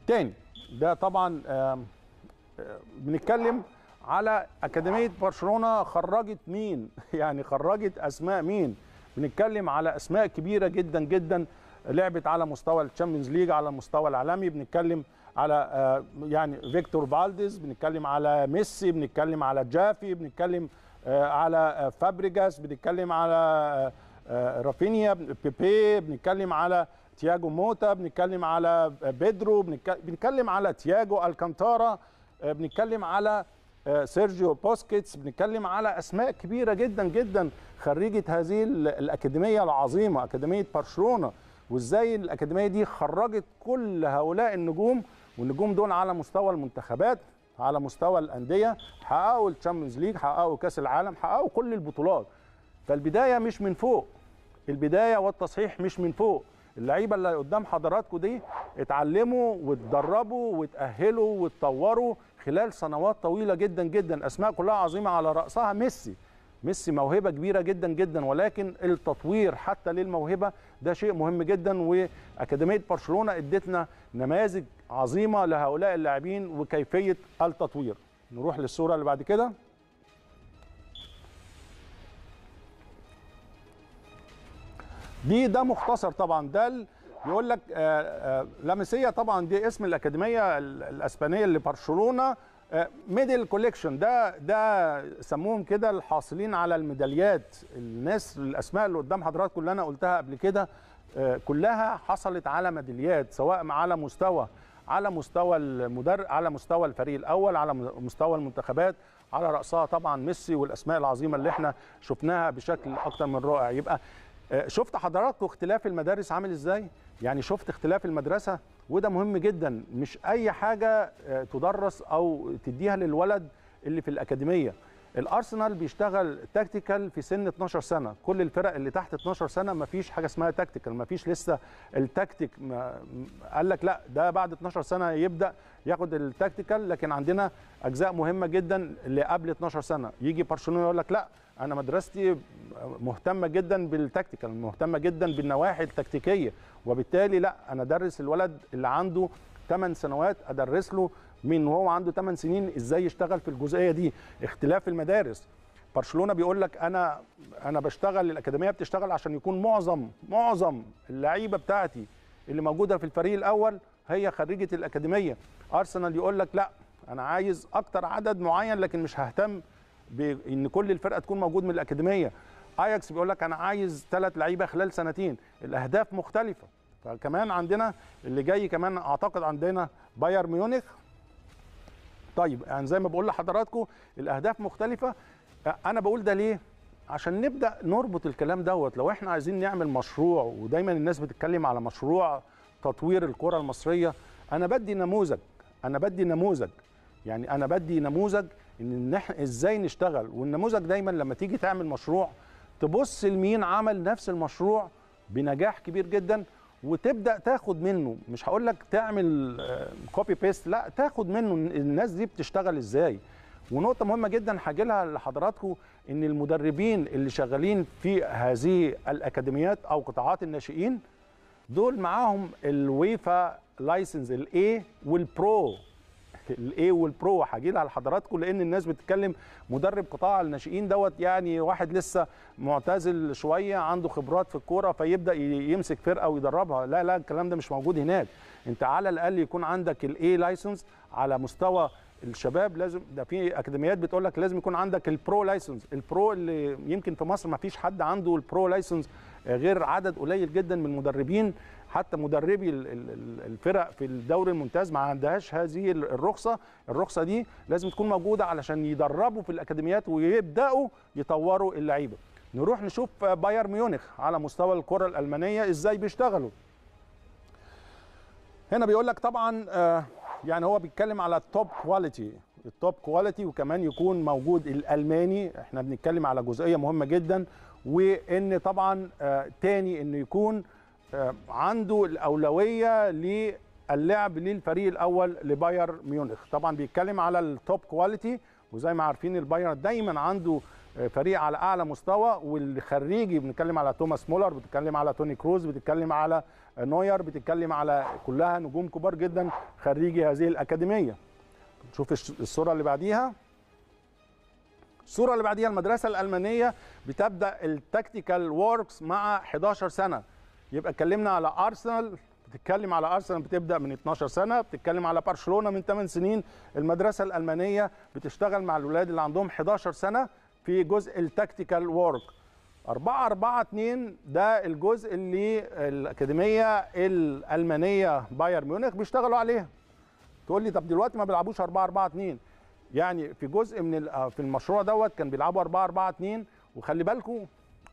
تاني ده طبعا بنتكلم على اكاديميه برشلونه خرجت مين يعني خرجت اسماء مين بنتكلم على اسماء كبيره جدا جدا لعبت على مستوى الشامبيونز ليج على المستوى العالمي بنتكلم على آه، يعني فيكتور فالديز بنتكلم على ميسي بنتكلم على جافي بنتكلم آه، على آه، فابريجاس بنتكلم على رافينيا بيبي بنتكلم على تياجو موتا بنتكلم على بيدرو بنتكلم على تياجو الكانتارا بنتكلم على سيرجيو بوسكيتس بنتكلم على اسماء كبيره جدا جدا خريجه هذه الاكاديميه العظيمه اكاديميه برشلونه وازاي الاكاديميه دي خرجت كل هؤلاء النجوم والنجوم دول على مستوى المنتخبات على مستوى الانديه حققوا الشامبيونز ليج حققوا كاس العالم حققوا كل البطولات فالبدايه مش من فوق البدايه والتصحيح مش من فوق اللعيبه اللي قدام حضراتكم دي اتعلموا واتدربوا واتاهلوا واتطوروا خلال سنوات طويله جدا جدا اسماء كلها عظيمه على راسها ميسي ميسي موهبه كبيره جدا جدا ولكن التطوير حتى للموهبه ده شيء مهم جدا واكاديميه برشلونه ادتنا نماذج عظيمه لهؤلاء اللاعبين وكيفيه التطوير نروح للصوره اللي بعد كده دي ده مختصر طبعا ده يقول لك آه، آه، لامسيه طبعا دي اسم الاكاديميه الاسبانيه لبرشلونه ميدل آه، كوليكشن ده ده سموهم كده الحاصلين على الميداليات الناس الاسماء اللي قدام حضراتكم اللي انا قلتها قبل كده آه، كلها حصلت على ميداليات سواء على مستوى على مستوى المدر على مستوى الفريق الاول على مستوى المنتخبات على راسها طبعا ميسي والاسماء العظيمه اللي احنا شفناها بشكل اكتر من رائع يبقى آه، شفت حضراتكم اختلاف المدارس عامل ازاي يعني شفت اختلاف المدرسه وده مهم جدا مش اي حاجه آه، تدرس او تديها للولد اللي في الاكاديميه الارسنال بيشتغل تكتيكال في سن 12 سنه كل الفرق اللي تحت 12 سنه ما فيش حاجه اسمها تكتيكال ما فيش لسه التكتيك قال لك لا ده بعد 12 سنه يبدا ياخد التكتيكال لكن عندنا اجزاء مهمه جدا اللي قبل 12 سنه يجي برشلونه يقول لك لا انا مدرستي مهتمه جدا بالتكتيكال مهتمه جدا بالنواحي التكتيكيه وبالتالي لا انا ادرس الولد اللي عنده 8 سنوات ادرس له من وهو عنده 8 سنين ازاي يشتغل في الجزئيه دي اختلاف المدارس برشلونه بيقول لك انا انا بشتغل الاكاديميه بتشتغل عشان يكون معظم معظم اللعيبه بتاعتي اللي موجوده في الفريق الاول هي خريجه الاكاديميه ارسنال يقول لك لا انا عايز اكتر عدد معين لكن مش ههتم بان كل الفرقه تكون موجود من الاكاديميه اياكس بيقول لك انا عايز ثلاث لعيبه خلال سنتين الاهداف مختلفه فكمان عندنا اللي جاي كمان اعتقد عندنا بايرن ميونخ طيب يعني زي ما بقول لحضراتكم الاهداف مختلفه انا بقول ده ليه عشان نبدا نربط الكلام دوت لو احنا عايزين نعمل مشروع ودايما الناس بتتكلم على مشروع تطوير الكره المصريه انا بدي نموذج انا بدي نموذج يعني انا بدي نموذج ان احنا ازاي نشتغل والنموذج دايما لما تيجي تعمل مشروع تبص لمين عمل نفس المشروع بنجاح كبير جدا وتبدا تاخد منه مش هقول لك تعمل كوبي آه، بيست لا تاخد منه الناس دي بتشتغل ازاي ونقطة مهمة جدا هاجي لها لحضراتكم ان المدربين اللي شغالين في هذه الاكاديميات او قطاعات الناشئين دول معاهم الويفا لايسنس الاي والبرو الاي والبرو هجي لها لحضراتكم لان الناس بتتكلم مدرب قطاع الناشئين دوت يعني واحد لسه معتزل شويه عنده خبرات في الكوره فيبدا يمسك فرقه ويدربها لا لا الكلام ده مش موجود هناك انت على الاقل يكون عندك الاي لايسنس على مستوى الشباب لازم ده في اكاديميات بتقول لك لازم يكون عندك البرو لايسنس البرو اللي يمكن في مصر ما فيش حد عنده البرو لايسنس آه، غير عدد قليل جدا من المدربين حتى مدربي الفرق في الدوري الممتاز ما عندهاش هذه الرخصه الرخصه دي لازم تكون موجوده علشان يدربوا في الاكاديميات ويبداوا يطوروا اللعيبه نروح نشوف بايرن ميونخ على مستوى الكره الالمانيه ازاي بيشتغلوا هنا بيقول لك طبعا آه، يعني هو بيتكلم على التوب كواليتي التوب كواليتي وكمان يكون موجود الالماني احنا بنتكلم على جزئيه مهمه جدا وان طبعا آه تاني انه يكون آه عنده الاولويه للعب للفريق الاول لباير ميونخ طبعا بيتكلم على التوب كواليتي وزي ما عارفين الباير دايما عنده فريق على اعلى مستوى والخريجي بنتكلم على توماس مولر بتتكلم على توني كروز بتتكلم على نوير بتتكلم على كلها نجوم كبار جدا خريجي هذه الاكاديميه نشوف الصوره اللي بعديها الصوره اللي بعديها المدرسه الالمانيه بتبدا التكتيكال ووركس مع 11 سنه يبقى اتكلمنا على ارسنال بتتكلم على ارسنال بتبدا من 12 سنه بتتكلم على برشلونه من 8 سنين المدرسه الالمانيه بتشتغل مع الاولاد اللي عندهم 11 سنه في جزء التكتيكال وورك 4 4 2 ده الجزء اللي الاكاديميه الالمانيه بايرن ميونخ بيشتغلوا عليها تقول لي طب دلوقتي ما بيلعبوش 4 4 2 يعني في جزء من في المشروع دوت كان بيلعبوا 4 4 2 وخلي بالكم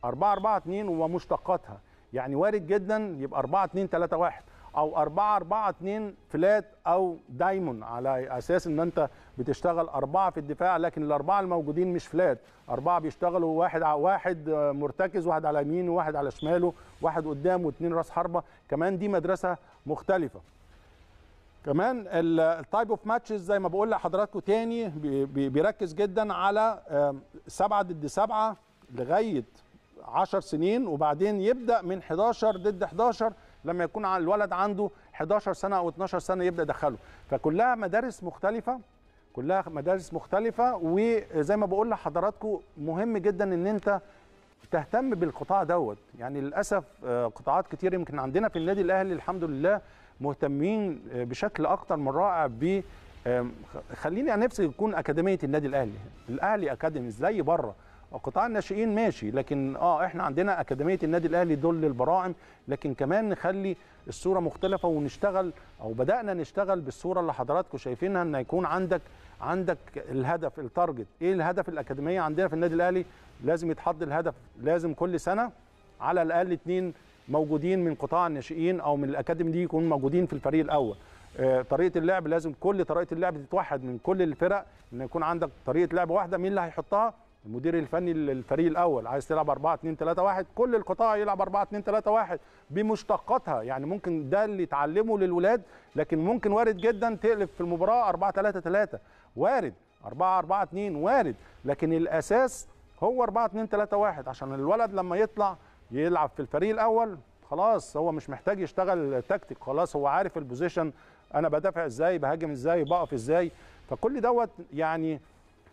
4 4 2 ومشتقاتها يعني وارد جدا يبقى 4 2 3 1 او 4 4 2 فلات او دايمون على اساس ان انت بتشتغل اربعه في الدفاع لكن الاربعه الموجودين مش فلات اربعه بيشتغلوا واحد على واحد مرتكز واحد على يمينه واحد على شماله واحد قدام واثنين راس حربه كمان دي مدرسه مختلفه كمان التايب اوف ماتشز زي ما بقول لحضراتكم تاني بيركز جدا على سبعه ضد سبعه لغايه 10 سنين وبعدين يبدا من 11 ضد 11 لما يكون الولد عنده 11 سنه او 12 سنه يبدا يدخله فكلها مدارس مختلفه كلها مدارس مختلفه وزي ما بقول لحضراتكم مهم جدا ان انت تهتم بالقطاع دوت يعني للاسف آه، قطاعات كتير يمكن عندنا في النادي الاهلي الحمد لله مهتمين آه، بشكل اكتر من رائع ب خليني نفسي يكون اكاديميه النادي الاهلي الاهلي اكاديمي زي بره قطاع الناشئين ماشي لكن اه احنا عندنا اكاديميه النادي الاهلي دول البراعم لكن كمان نخلي الصوره مختلفه ونشتغل او بدانا نشتغل بالصوره اللي حضراتكم شايفينها ان يكون عندك عندك الهدف التارجت ايه الهدف الاكاديميه عندنا في النادي الاهلي لازم يتحط الهدف لازم كل سنه على الاقل اثنين موجودين من قطاع الناشئين او من الاكاديمي دي يكونوا موجودين في الفريق الاول آه، طريقه اللعب لازم كل طريقه اللعب تتوحد من كل الفرق ان يكون عندك طريقه لعب واحده مين اللي هيحطها المدير الفني للفريق الاول عايز تلعب 4 2 3 1 كل القطاع يلعب 4 2 3 1 بمشتقاتها يعني ممكن ده اللي يتعلمه للولاد لكن ممكن وارد جدا تقلب في المباراه 4 3 3 وارد 4 4 2 وارد لكن الاساس هو 4 2 3 1 عشان الولد لما يطلع يلعب في الفريق الاول خلاص هو مش محتاج يشتغل تكتيك خلاص هو عارف البوزيشن انا بدافع ازاي بهاجم ازاي بقف ازاي فكل دوت يعني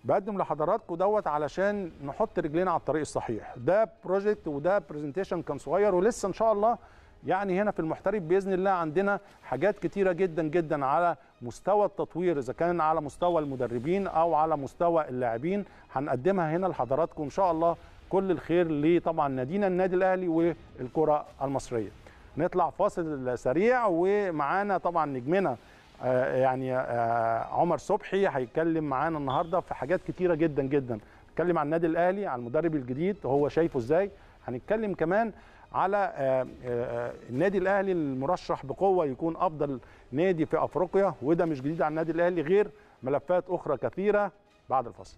بقدم لحضراتكم دوت علشان نحط رجلينا على الطريق الصحيح ده بروجكت وده برزنتيشن كان صغير ولسه ان شاء الله يعني هنا في المحترف باذن الله عندنا حاجات كتيره جدا جدا على مستوى التطوير اذا كان على مستوى المدربين او على مستوى اللاعبين هنقدمها هنا لحضراتكم ان شاء الله كل الخير لطبعا نادينا النادي الاهلي والكره المصريه نطلع فاصل سريع ومعانا طبعا نجمنا آه، يعني آه، عمر صبحي هيتكلم معانا النهارده في حاجات كتيره جدا جدا هنتكلم عن النادي الاهلي عن المدرب الجديد هو شايفه ازاي هنتكلم كمان على آه، النادي الاهلي المرشح بقوه يكون افضل نادي في افريقيا وده مش جديد على النادي الاهلي غير ملفات اخرى كثيره بعد الفصل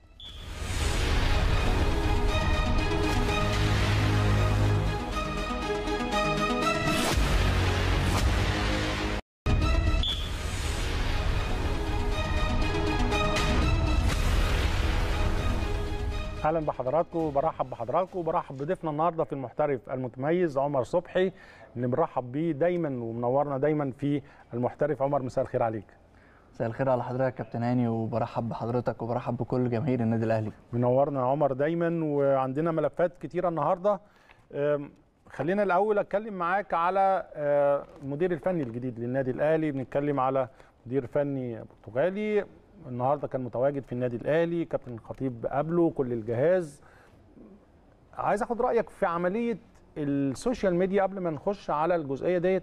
اهلا بحضراتكم وبرحب بحضراتكم وبرحب بضيفنا النهارده في المحترف المتميز عمر صبحي اللي مرحب بيه دايما ومنورنا دايما في المحترف عمر مساء الخير عليك. مساء الخير على حضرتك يا كابتن هاني وبرحب بحضرتك وبرحب بكل جماهير النادي الاهلي. منورنا يا عمر دايما وعندنا ملفات كتيره النهارده خلينا الاول اتكلم معاك على أه، المدير الفني الجديد للنادي الاهلي بنتكلم على مدير فني برتغالي النهارده كان متواجد في النادي الاهلي كابتن الخطيب قابله كل الجهاز عايز اخد رايك في عمليه السوشيال ميديا قبل ما نخش على الجزئيه ديت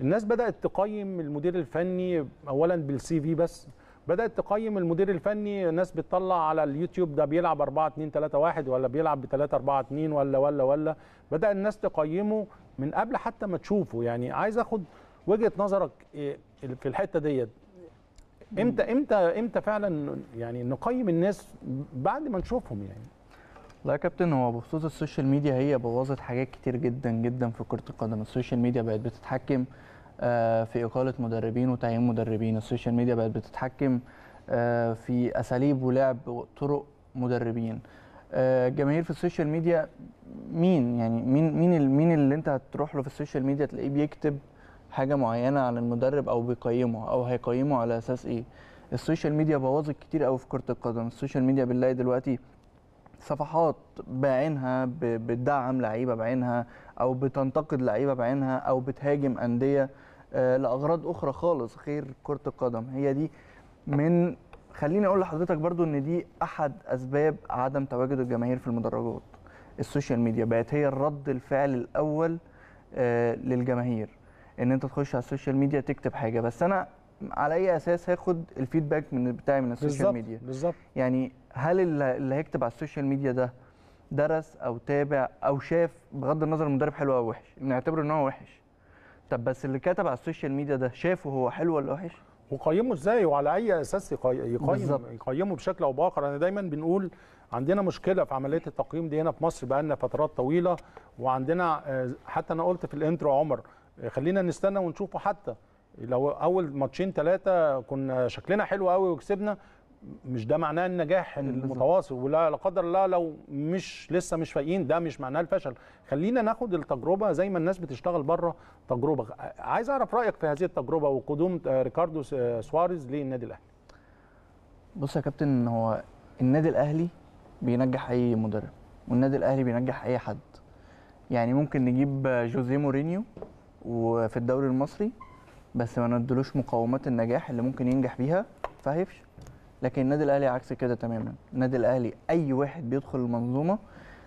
الناس بدات تقيم المدير الفني اولا بالسي في بس بدات تقيم المدير الفني ناس بتطلع على اليوتيوب ده بيلعب 4 2 3 1 ولا بيلعب ب 3 4 2 ولا ولا ولا بدا الناس تقيمه من قبل حتى ما تشوفه يعني عايز اخد وجهه نظرك إيه، في الحته ديت امتى امتى امتى فعلا يعني نقيم الناس بعد ما نشوفهم يعني لا يا كابتن هو بخصوص السوشيال ميديا هي بوظت حاجات كتير جدا جدا في كره القدم السوشيال ميديا بقت بتتحكم آه، في اقاله مدربين وتعيين مدربين السوشيال ميديا بقت بتتحكم آه، في اساليب ولعب وطرق مدربين آه، جماهير في السوشيال ميديا مين يعني مين مين مين اللي انت هتروح له في السوشيال ميديا تلاقيه بيكتب حاجه معينه عن المدرب او بيقيمه او هيقيمه على اساس ايه السوشيال ميديا بوظت كتير قوي في كره القدم السوشيال ميديا بنلاقي دلوقتي صفحات بعينها بتدعم لعيبه بعينها او بتنتقد لعيبه بعينها او بتهاجم انديه آه، لاغراض اخرى خالص غير كره القدم هي دي من خليني اقول لحضرتك برضو ان دي احد اسباب عدم تواجد الجماهير في المدرجات السوشيال ميديا بقت هي الرد الفعل الاول آه، للجماهير ان انت تخش على السوشيال ميديا تكتب حاجه بس انا على اي اساس هاخد الفيدباك من بتاعي من السوشيال ميديا بالظبط يعني هل اللي هيكتب على السوشيال ميديا ده درس او تابع او شاف بغض النظر المدرب حلو او وحش بنعتبره ان هو وحش طب بس اللي كتب على السوشيال ميديا ده شافه هو حلو ولا وحش وقيمه ازاي وعلى اي اساس يقيم يقيمه بشكل او باخر انا دايما بنقول عندنا مشكله في عمليه التقييم دي هنا في مصر بقى لنا فترات طويله وعندنا آه، حتى انا قلت في الانترو عمر خلينا نستنى ونشوفه حتى لو اول ماتشين ثلاثه كنا شكلنا حلو قوي وكسبنا مش ده معناه النجاح المتواصل ولا لا قدر الله لو مش لسه مش فايقين ده مش معناه الفشل خلينا ناخد التجربه زي ما الناس بتشتغل بره تجربه عايز اعرف رايك في هذه التجربه وقدوم آه، ريكاردو آه، سواريز للنادي الاهلي بص يا كابتن هو النادي الاهلي بينجح اي مدرب والنادي الاهلي بينجح اي حد يعني ممكن نجيب آه، جوزيه مورينيو وفي الدوري المصري بس ما ندلوش مقومات النجاح اللي ممكن ينجح بيها فهيفشل لكن النادي الاهلي عكس كده تماما النادي الاهلي اي واحد بيدخل المنظومه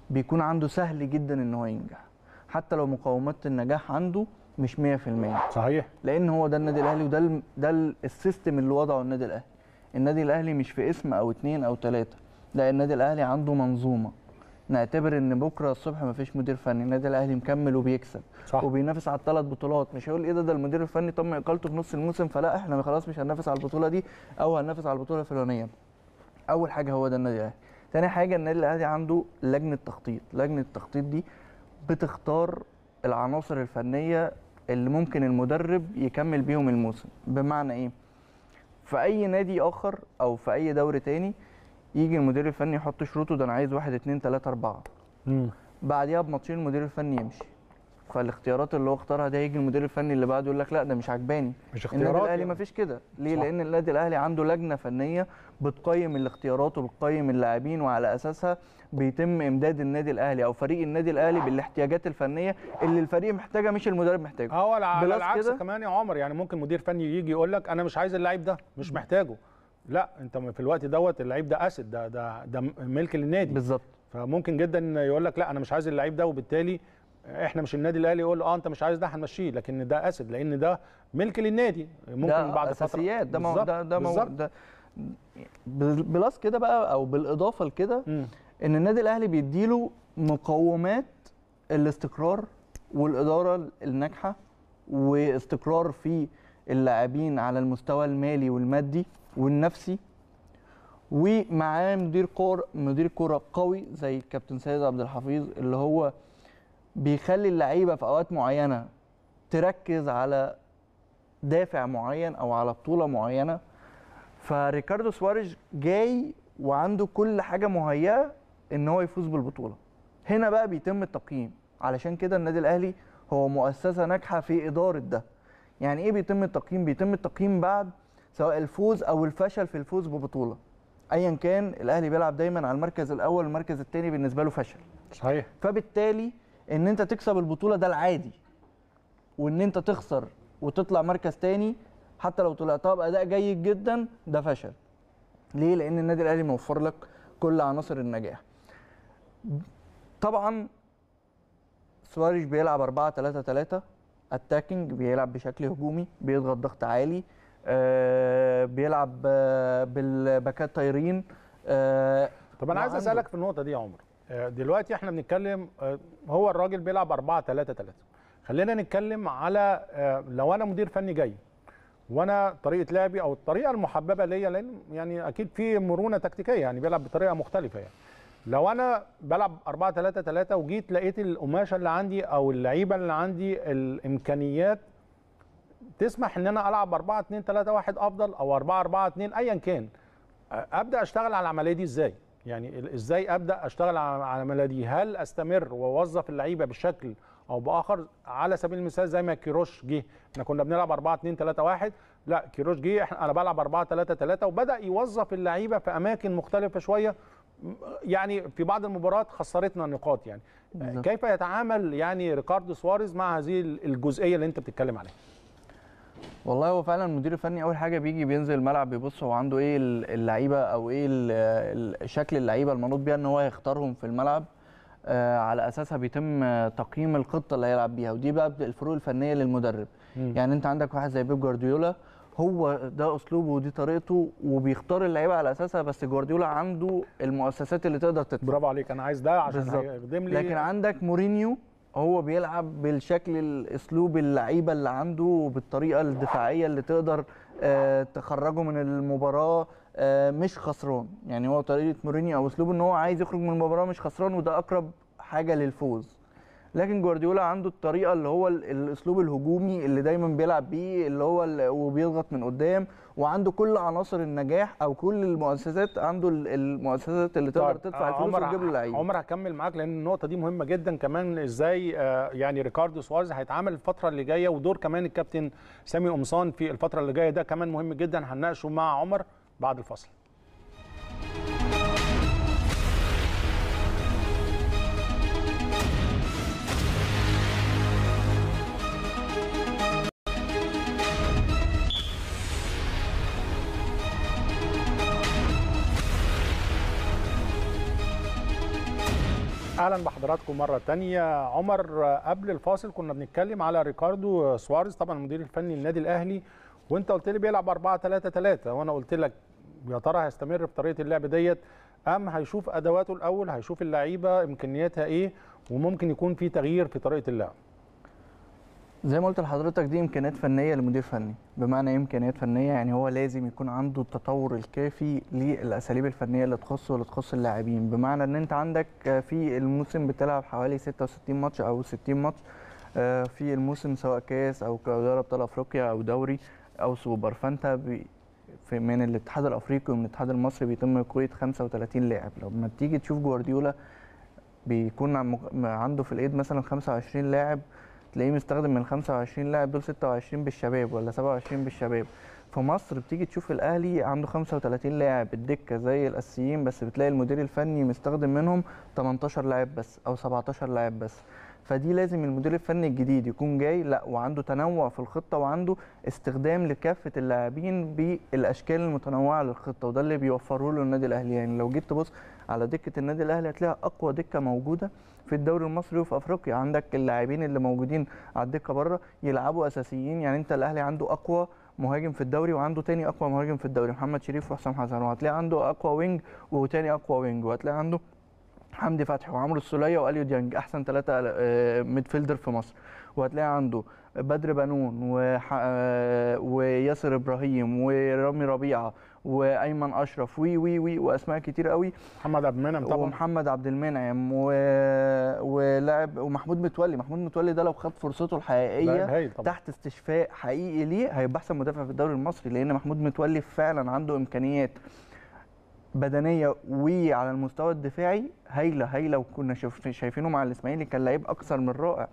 بيكون عنده سهل جدا ان هو ينجح حتى لو مقومات النجاح عنده مش 100% صحيح لان هو ده النادي الاهلي وده ده السيستم اللي وضعه النادي الاهلي النادي الاهلي مش في اسم او اتنين او تلاته لا النادي الاهلي عنده منظومه نعتبر ان بكره الصبح ما فيش مدير فني النادي الاهلي مكمل وبيكسب صح. وبينافس على الثلاث بطولات مش هيقول ايه ده ده المدير الفني طم اقالته في نص الموسم فلا احنا خلاص مش هننافس على البطوله دي او هننافس على البطوله الفلانيه اول حاجه هو ده النادي الاهلي ثاني حاجه النادي الاهلي عنده لجنه تخطيط لجنه التخطيط دي بتختار العناصر الفنيه اللي ممكن المدرب يكمل بيهم الموسم بمعنى ايه في اي نادي اخر او في اي دوري تاني يجي المدير الفني يحط شروطه ده انا عايز واحد اتنين تلاته اربعه بعديها بماتشين المدير الفني يمشي فالاختيارات اللي هو اختارها ده يجي المدير الفني اللي بعده يقول لك لا ده مش عجباني مش اختيارات النادي الاهلي يعني. مفيش كده ليه صح. لان النادي الاهلي عنده لجنه فنيه بتقيم الاختيارات وبتقيم اللاعبين وعلى اساسها بيتم امداد النادي الاهلي او فريق النادي الاهلي بالاحتياجات الفنيه اللي الفريق محتاجها مش المدرب محتاجها اه على العكس كمان يا عمر يعني ممكن مدير فني يجي يقول لك انا مش عايز اللاعب ده مش محتاجه لا انت في الوقت دوت اللعيب ده اسد ده ده ده ملك للنادي بالظبط فممكن جدا يقول لك لا انا مش عايز اللعيب ده وبالتالي احنا مش النادي الاهلي يقول اه انت مش عايز ده هنمشيه لكن ده اسد لان ده ملك للنادي ممكن ده بعد اساسيات فترة. ده اساسيات ده ده, بالزبط. ده بلس كده بقى او بالاضافه لكده ان النادي الاهلي بيديله مقومات الاستقرار والاداره الناجحه واستقرار في اللاعبين على المستوى المالي والمادي والنفسي ومعاه مدير كور مدير كوره قوي زي الكابتن سيد عبد الحفيظ اللي هو بيخلي اللعيبه في اوقات معينه تركز على دافع معين او على بطوله معينه فريكاردو سواريز جاي وعنده كل حاجه مهيئه ان هو يفوز بالبطوله هنا بقى بيتم التقييم علشان كده النادي الاهلي هو مؤسسه ناجحه في اداره ده يعني ايه بيتم التقييم بيتم التقييم بعد سواء الفوز او الفشل في الفوز ببطوله ايا كان الاهلي بيلعب دايما على المركز الاول والمركز الثاني بالنسبه له فشل صحيح فبالتالي ان انت تكسب البطوله ده العادي وان انت تخسر وتطلع مركز ثاني حتى لو طلعتها باداء جيد جدا ده فشل ليه لان النادي الاهلي موفر لك كل عناصر النجاح طبعا سواريش بيلعب 4 3 3 اتاكينج بيلعب بشكل هجومي بيضغط ضغط عالي آه بيلعب آه بالباكات طايرين آه طب انا عايز اسالك في النقطه دي يا عمر آه، دلوقتي احنا بنتكلم آه، هو الراجل بيلعب 4 3 3 خلينا نتكلم على آه، لو انا مدير فني جاي وانا طريقه لعبي او الطريقه المحببه ليا لان يعني اكيد في مرونه تكتيكيه يعني بيلعب بطريقه مختلفه يعني لو انا بلعب 4 3 3 وجيت لقيت القماشه اللي عندي او اللعيبه اللي عندي الامكانيات تسمح ان انا العب 4 2 3 1 افضل او 4 4 2 ايا كان ابدا اشتغل على العمليه دي ازاي يعني ازاي ابدا اشتغل على العمليه دي هل استمر واوظف اللعيبه بشكل او باخر على سبيل المثال زي ما كيروش جه احنا كنا بنلعب 4 2 3 1 لا كيروش جه احنا انا بلعب 4 3 3 وبدا يوظف اللعيبه في اماكن مختلفه شويه يعني في بعض المباريات خسرتنا النقاط يعني بالزبط. كيف يتعامل يعني ريكاردو سواريز مع هذه الجزئيه اللي انت بتتكلم عليها والله هو فعلا المدير الفني اول حاجه بيجي بينزل الملعب بيبص هو عنده ايه اللعيبه او ايه شكل اللعيبه المنوط بيها ان هو يختارهم في الملعب آه، على اساسها بيتم تقييم الخطه اللي هيلعب بيها ودي بقى الفروق الفنيه للمدرب م. يعني انت عندك واحد زي بيب جوارديولا هو ده اسلوبه ودي طريقته وبيختار اللعيبه على اساسها بس جوارديولا عنده المؤسسات اللي تقدر تدفع برافو عليك انا عايز ده عشان يخدم لي لكن عندك مورينيو هو بيلعب بالشكل الاسلوب اللعيبه اللي عنده وبالطريقه الدفاعيه اللي تقدر آه، تخرجه من المباراه آه، مش خسران يعني هو طريقه مورينيو او اسلوبه ان هو عايز يخرج من المباراه مش خسران وده اقرب حاجه للفوز لكن جوارديولا عنده الطريقه اللي هو الاسلوب الهجومي اللي دايما بيلعب بيه اللي هو وبيضغط من قدام وعنده كل عناصر النجاح او كل المؤسسات عنده المؤسسات اللي تقدر طيب، تدفع الفلوس آه، وتجيب له لعيب عمر هكمل معاك لان النقطه دي مهمه جدا كمان ازاي آه، يعني ريكاردو سوارز هيتعامل الفتره اللي جايه ودور كمان الكابتن سامي قمصان في الفتره اللي جايه ده كمان مهم جدا هنناقشه مع عمر بعد الفصل اهلا بحضراتكم مره تانية عمر قبل الفاصل كنا بنتكلم على ريكاردو سواريز طبعا المدير الفني للنادي الاهلي وانت قلت لي بيلعب 4 3 3 وانا قلت لك يا ترى هيستمر بطريقه اللعب ديت ام هيشوف ادواته الاول هيشوف اللعيبه امكانياتها ايه وممكن يكون في تغيير في طريقه اللعب زي ما قلت لحضرتك دي امكانيات فنيه لمدير فني بمعنى ايه امكانيات فنيه يعني هو لازم يكون عنده التطور الكافي للاساليب الفنيه اللي تخصه واللي تخص اللاعبين بمعنى ان انت عندك آه، في الموسم بتلعب حوالي 66 ماتش او 60 ماتش آه، في الموسم سواء كاس او دوري ابطال افريقيا او دوري او سوبر فانت في من الاتحاد الافريقي ومن الاتحاد المصري بيتم كورة 35 لاعب لما تيجي تشوف جوارديولا بيكون عنده في الايد مثلا 25 لاعب تلاقيه مستخدم من 25 لاعب دول 26 بالشباب ولا 27 بالشباب في مصر بتيجي تشوف الاهلي عنده 35 لاعب الدكه زي الاساسيين بس بتلاقي المدير الفني مستخدم منهم 18 لاعب بس او 17 لاعب بس فدي لازم المدير الفني الجديد يكون جاي لا وعنده تنوع في الخطه وعنده استخدام لكافه اللاعبين بالاشكال المتنوعه للخطه وده اللي بيوفره له النادي الاهلي يعني لو جيت تبص على دكه النادي الاهلي هتلاقيها اقوى دكه موجوده في الدوري المصري وفي افريقيا عندك اللاعبين اللي موجودين على الدكه بره يلعبوا اساسيين يعني انت الاهلي عنده اقوى مهاجم في الدوري وعنده تاني اقوى مهاجم في الدوري محمد شريف وحسام حسن وهتلاقي عنده اقوى وينج وتاني اقوى وينج وهتلاقي عنده حمدي فتحي وعمرو السوليه واليو ديانج احسن ثلاثه آه، ميدفيلدر في مصر وهتلاقي عنده بدر بنون وح... آه، وياسر ابراهيم ورامي ربيعه وايمن اشرف وي وي وي واسماء كتير قوي محمد عبد المنعم طبعا ومحمد عبد المنعم و... ولاعب ومحمود متولي محمود متولي ده لو خد فرصته الحقيقيه تحت استشفاء حقيقي ليه هيبقى احسن مدافع في الدوري المصري لان محمود متولي فعلا عنده امكانيات بدنيه وعلى المستوى الدفاعي هايله هايله وكنا شايفينه مع الاسماعيلي كان لعيب اكثر من رائع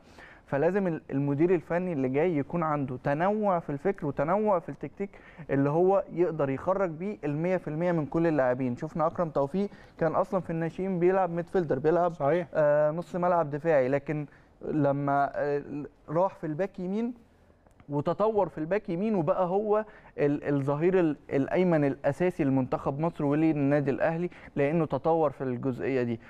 فلازم المدير الفني اللي جاي يكون عنده تنوع في الفكر وتنوع في التكتيك اللي هو يقدر يخرج بيه في 100% من كل اللاعبين شفنا اكرم توفيق كان اصلا في الناشئين بيلعب ميدفيلدر بيلعب صحيح. آه نص ملعب دفاعي لكن لما آه راح في الباك يمين وتطور في الباك يمين وبقى هو الظهير الايمن الاساسي لمنتخب مصر وللنادي الاهلي لانه تطور في الجزئيه دي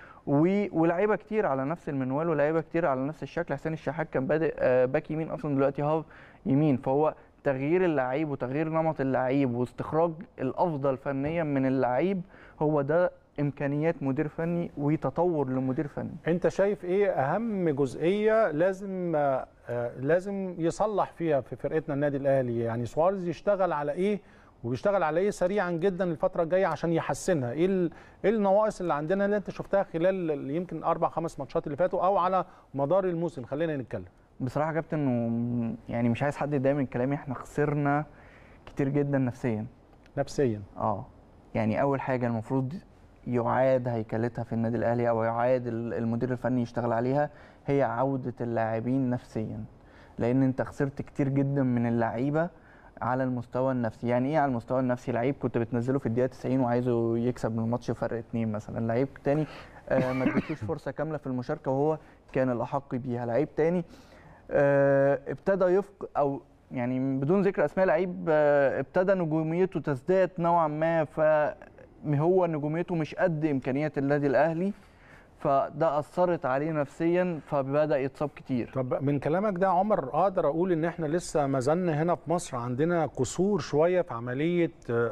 ولاعيبه كتير على نفس المنوال ولاعيبه كتير على نفس الشكل حسين الشحات كان بادئ آه، باك يمين اصلا دلوقتي هاف يمين فهو تغيير اللعيب وتغيير نمط اللعيب واستخراج الافضل فنيا من اللعيب هو ده امكانيات مدير فني وتطور لمدير فني انت شايف ايه اهم جزئيه لازم آه، لازم يصلح فيها في فرقتنا النادي الاهلي يعني سواريز يشتغل على ايه وبيشتغل على ايه سريعا جدا الفتره الجايه عشان يحسنها ايه ايه النواقص اللي عندنا اللي انت شفتها خلال يمكن اربع خمس ماتشات اللي فاتوا او على مدار الموسم خلينا نتكلم بصراحه يا كابتن يعني مش عايز حد يتضايق من كلامي احنا خسرنا كتير جدا نفسيا نفسيا اه يعني اول حاجه المفروض يعاد هيكلتها في النادي الاهلي او يعاد المدير الفني يشتغل عليها هي عوده اللاعبين نفسيا لان انت خسرت كتير جدا من اللعيبه على المستوى النفسي يعني ايه على المستوى النفسي لعيب كنت بتنزله في الدقيقه 90 وعايزه يكسب من الماتش فرق اتنين مثلا لعيب تاني آه، ما اديتوش فرصه كامله في المشاركه وهو كان الاحق بيها لعيب تاني آه، ابتدى يفق او يعني بدون ذكر اسماء لعيب آه، ابتدى نجوميته تزداد نوعا ما ف هو نجوميته مش قد امكانيات النادي الاهلي فده اثرت عليه نفسيا فبدا يتصاب كتير طب من كلامك ده عمر اقدر اقول ان احنا لسه ما زلنا هنا في مصر عندنا قصور شويه في عمليه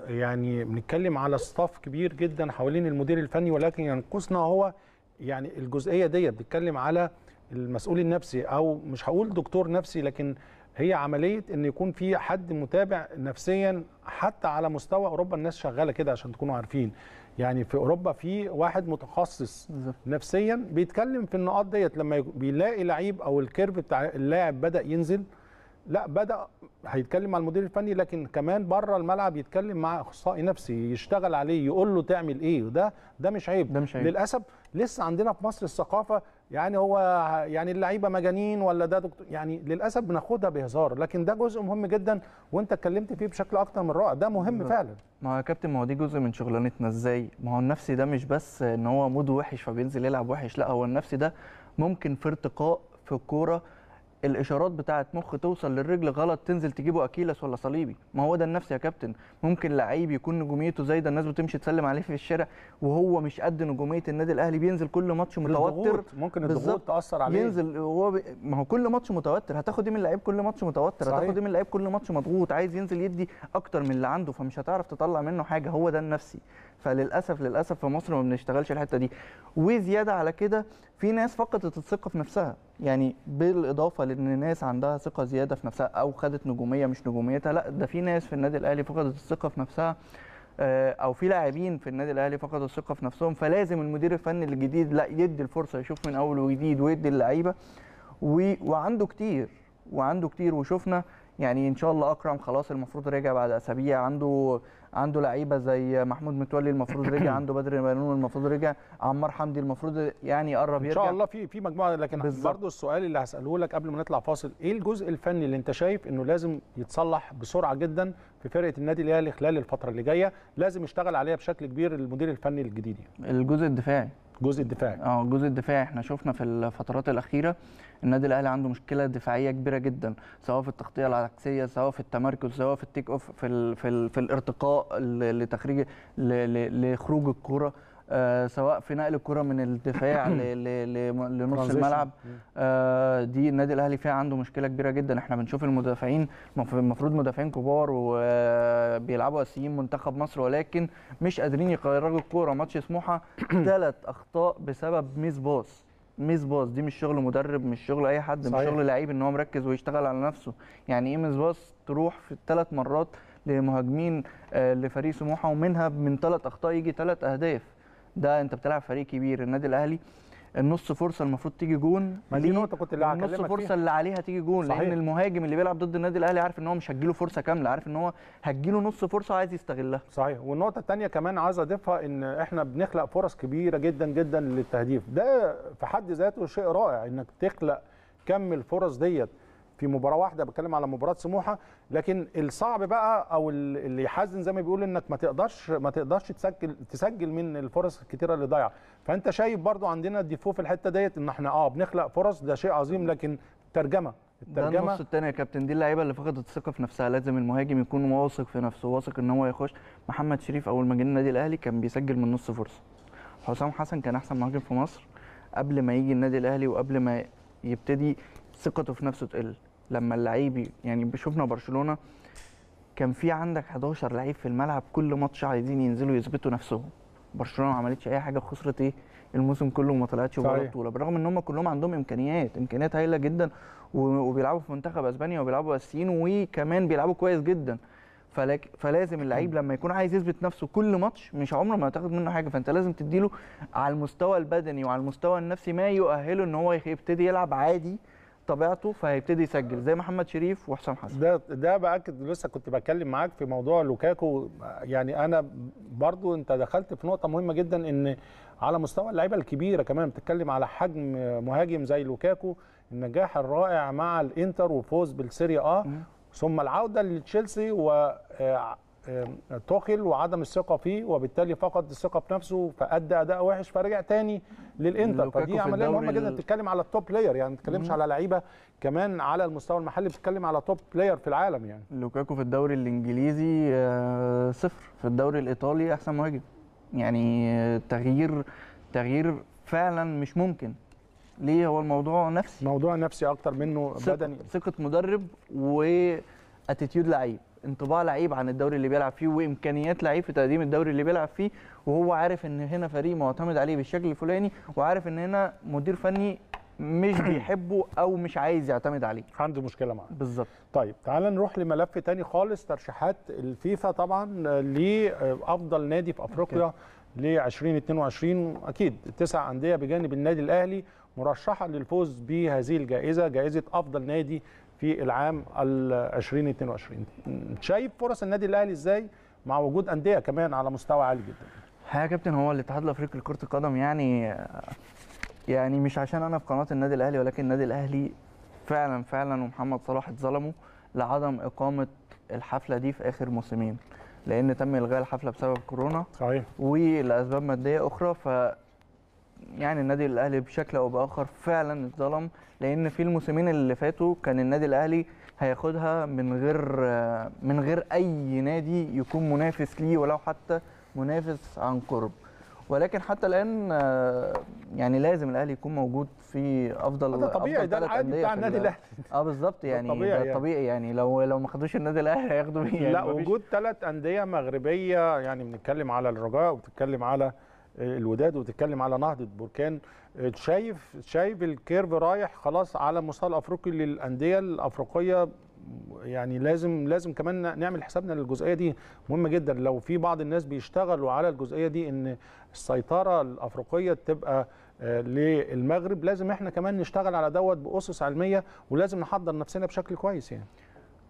يعني بنتكلم على ستاف كبير جدا حوالين المدير الفني ولكن ينقصنا هو يعني الجزئيه ديت بتتكلم على المسؤول النفسي او مش هقول دكتور نفسي لكن هي عمليه ان يكون في حد متابع نفسيا حتى على مستوى اوروبا الناس شغاله كده عشان تكونوا عارفين يعني في اوروبا في واحد متخصص نفسيا بيتكلم في النقاط ديت لما بيلاقي لعيب او الكيرف بتاع اللاعب بدا ينزل لا بدا هيتكلم مع المدير الفني لكن كمان بره الملعب يتكلم مع اخصائي نفسي يشتغل عليه يقول له تعمل ايه وده ده مش عيب ده مش عيب للاسف لسه عندنا في مصر الثقافه يعني هو يعني اللعيبه مجانين ولا ده دكتور يعني للاسف بناخدها بهزار لكن ده جزء مهم جدا وانت اتكلمت فيه بشكل اكتر من رائع ده مهم بالضبط. فعلا ما يا كابتن ما هو دي جزء من شغلانتنا ازاي ما هو النفسي ده مش بس ان هو موده وحش فبينزل يلعب وحش لا هو النفسي ده ممكن في ارتقاء في الكوره الاشارات بتاعه مخ توصل للرجل غلط تنزل تجيبه اكيلس ولا صليبي ما هو ده النفس يا كابتن ممكن لعيب يكون نجوميته زايده الناس بتمشي تسلم عليه في الشارع وهو مش قد نجوميه النادي الاهلي بينزل كل ماتش متوتر ممكن الضغوط تاثر عليه ينزل وهو ب... ما هو كل ماتش متوتر هتاخد ايه من لعيب كل ماتش متوتر صحيح. هتاخد ايه من لعيب كل ماتش مضغوط عايز ينزل يدي اكتر من اللي عنده فمش هتعرف تطلع منه حاجه هو ده النفسي فللاسف للاسف في مصر ما بنشتغلش الحته دي وزياده على كده في ناس فقدت الثقه في نفسها يعني بالاضافه لان الناس عندها ثقه زياده في نفسها او خدت نجوميه مش نجوميتها لا ده في ناس في النادي الاهلي فقدت الثقه في نفسها آه، او في لاعبين في النادي الاهلي فقدوا الثقه في نفسهم فلازم المدير الفني الجديد لا يدي الفرصه يشوف من اول وجديد ويدي اللعيبه وعنده كتير وعنده كتير وشفنا يعني ان شاء الله اكرم خلاص المفروض رجع بعد اسابيع عنده عنده لعيبه زي محمود متولي المفروض رجع عنده بدر بنون المفروض رجع عمار حمدي المفروض يعني يقرب يرجع ان شاء الله في في مجموعه لكن برضه السؤال اللي هساله لك قبل ما نطلع فاصل ايه الجزء الفني اللي انت شايف انه لازم يتصلح بسرعه جدا في فرقه النادي الاهلي خلال الفتره اللي جايه لازم يشتغل عليها بشكل كبير المدير الفني الجديد يعني. الجزء الدفاعي جزء الدفاعي اه الجزء الدفاعي احنا شفنا في الفترات الاخيره النادي الاهلي عنده مشكله دفاعيه كبيره جدا سواء في التغطيه العكسيه سواء في التمركز سواء في التيك اوف في الـ في, الـ في الارتقاء لتخريج لخروج الكره آه سواء في نقل الكره من الدفاع لنص الملعب آه دي النادي الاهلي فيها عنده مشكله كبيره جدا احنا بنشوف المدافعين المفروض مدافعين كبار وبيلعبوا آه، اساسيين منتخب مصر ولكن مش قادرين يخرجوا الكوره ماتش سموحه ثلاث اخطاء بسبب ميس باص ميس باص دي مش شغل مدرب مش شغل اي حد صحيح. مش شغل لعيب ان هو مركز ويشتغل على نفسه يعني ايه ميس باص تروح في ثلاث مرات لمهاجمين آه، لفريق سموحه ومنها من ثلاث اخطاء يجي ثلاث اهداف ده انت بتلعب فريق كبير النادي الاهلي النص فرصه المفروض تيجي جون ما دي نقطه كنت اللي النص فرصه فيها. اللي عليها تيجي جون صحيح. لان المهاجم اللي بيلعب ضد النادي الاهلي عارف ان هو مش هتجيله فرصه كامله عارف ان هو هتجيله نص فرصه وعايز يستغلها صحيح والنقطه الثانيه كمان عايز اضيفها ان احنا بنخلق فرص كبيره جدا جدا للتهديف ده في حد ذاته شيء رائع انك تخلق كم الفرص ديت في مباراه واحده بتكلم على مباراه سموحه لكن الصعب بقى او اللي يحزن زي ما بيقول انك ما تقدرش ما تقدرش تسجل تسجل من الفرص الكتيره اللي ضايعه فانت شايف برضو عندنا ديفو في الحته ديت ان احنا اه بنخلق فرص ده شيء عظيم لكن ترجمه الترجمه ده النص التاني يا كابتن دي اللعيبه اللي فقدت الثقه في نفسها لازم المهاجم يكون واثق في نفسه واثق ان هو يخش محمد شريف اول ما جه النادي الاهلي كان بيسجل من نص فرصه حسام حسن كان احسن مهاجم في مصر قبل ما يجي النادي الاهلي وقبل ما يبتدي ثقته في نفسه تقل لما اللعيب يعني شفنا برشلونه كان في عندك 11 لعيب في الملعب كل ماتش عايزين ينزلوا يثبتوا نفسهم برشلونه ما عملتش اي حاجه خسرت ايه الموسم كله وما طلعتش بره البطوله بالرغم ان هم كلهم عندهم امكانيات امكانيات هايله جدا وبيلعبوا في منتخب اسبانيا وبيلعبوا اساسيين وكمان بيلعبوا كويس جدا فلك فلازم اللعيب لما يكون عايز يثبت نفسه كل ماتش مش عمره ما هتاخد منه حاجه فانت لازم تديله على المستوى البدني وعلى المستوى النفسي ما يؤهله ان هو يبتدي يلعب عادي طبيعته فهيبتدي يسجل زي محمد شريف وحسام حسن ده ده باكد لسه كنت بتكلم معاك في موضوع لوكاكو يعني انا برضو انت دخلت في نقطه مهمه جدا ان على مستوى اللعيبه الكبيره كمان بتتكلم على حجم مهاجم زي لوكاكو النجاح الرائع مع الانتر وفوز بالسيريا اه ثم العوده لتشيلسي و آه، تخل وعدم الثقه فيه وبالتالي فقد الثقه بنفسه فادى اداء وحش فرجع تاني للانتر فدي عمليه مهمه جدا بتتكلم على التوب بلاير يعني ما بتتكلمش على لعيبه كمان على المستوى المحلي بتتكلم على توب بلاير في العالم يعني لوكاكو في الدوري الانجليزي آه، صفر في الدوري الايطالي احسن مهاجم يعني آه، تغيير تغيير فعلا مش ممكن ليه هو الموضوع نفسي موضوع نفسي اكتر منه بدني ثقه مدرب واتيتيود لعيب انطباع لعيب عن الدوري اللي بيلعب فيه وامكانيات لعيب في تقديم الدوري اللي بيلعب فيه وهو عارف ان هنا فريق معتمد عليه بالشكل الفلاني وعارف ان هنا مدير فني مش بيحبه او مش عايز يعتمد عليه عنده مشكله معاه بالظبط طيب تعال نروح لملف تاني خالص ترشيحات الفيفا طبعا لافضل نادي في افريقيا ل 2022 اكيد تسع انديه بجانب النادي الاهلي مرشحه للفوز بهذه الجائزه جائزه افضل نادي في العام 2022 شايف فرص النادي الاهلي ازاي مع وجود انديه كمان على مستوى عالي جدا الحقيقه يا كابتن هو الاتحاد الافريقي لكره القدم يعني يعني مش عشان انا في قناه النادي الاهلي ولكن النادي الاهلي فعلا فعلا ومحمد صلاح اتظلموا لعدم اقامه الحفله دي في اخر موسمين لان تم الغاء الحفله بسبب كورونا صحيح ولاسباب ماديه اخرى ف يعني النادي الاهلي بشكل او باخر فعلا اتظلم لان في الموسمين اللي فاتوا كان النادي الاهلي هياخدها من غير من غير اي نادي يكون منافس ليه ولو حتى منافس عن قرب ولكن حتى الان يعني لازم الاهلي يكون موجود في افضل ده طبيعي ده العادي بتاع النادي الاهلي اه بالظبط يعني طبيعي يعني. طبيعي يعني لو لو ما خدوش النادي الاهلي هياخدوا مين يعني لا وجود ثلاث انديه مغربيه يعني بنتكلم على الرجاء وبتتكلم على الوداد وبتتكلم على نهضه بركان شايف شايف الكيرف رايح خلاص على المستوى الافريقي للانديه الافريقيه يعني لازم لازم كمان نعمل حسابنا للجزئيه دي مهمه جدا لو في بعض الناس بيشتغلوا على الجزئيه دي ان السيطره الافريقيه تبقى آه، للمغرب لازم احنا كمان نشتغل على دوت باسس علميه ولازم نحضر نفسنا بشكل كويس يعني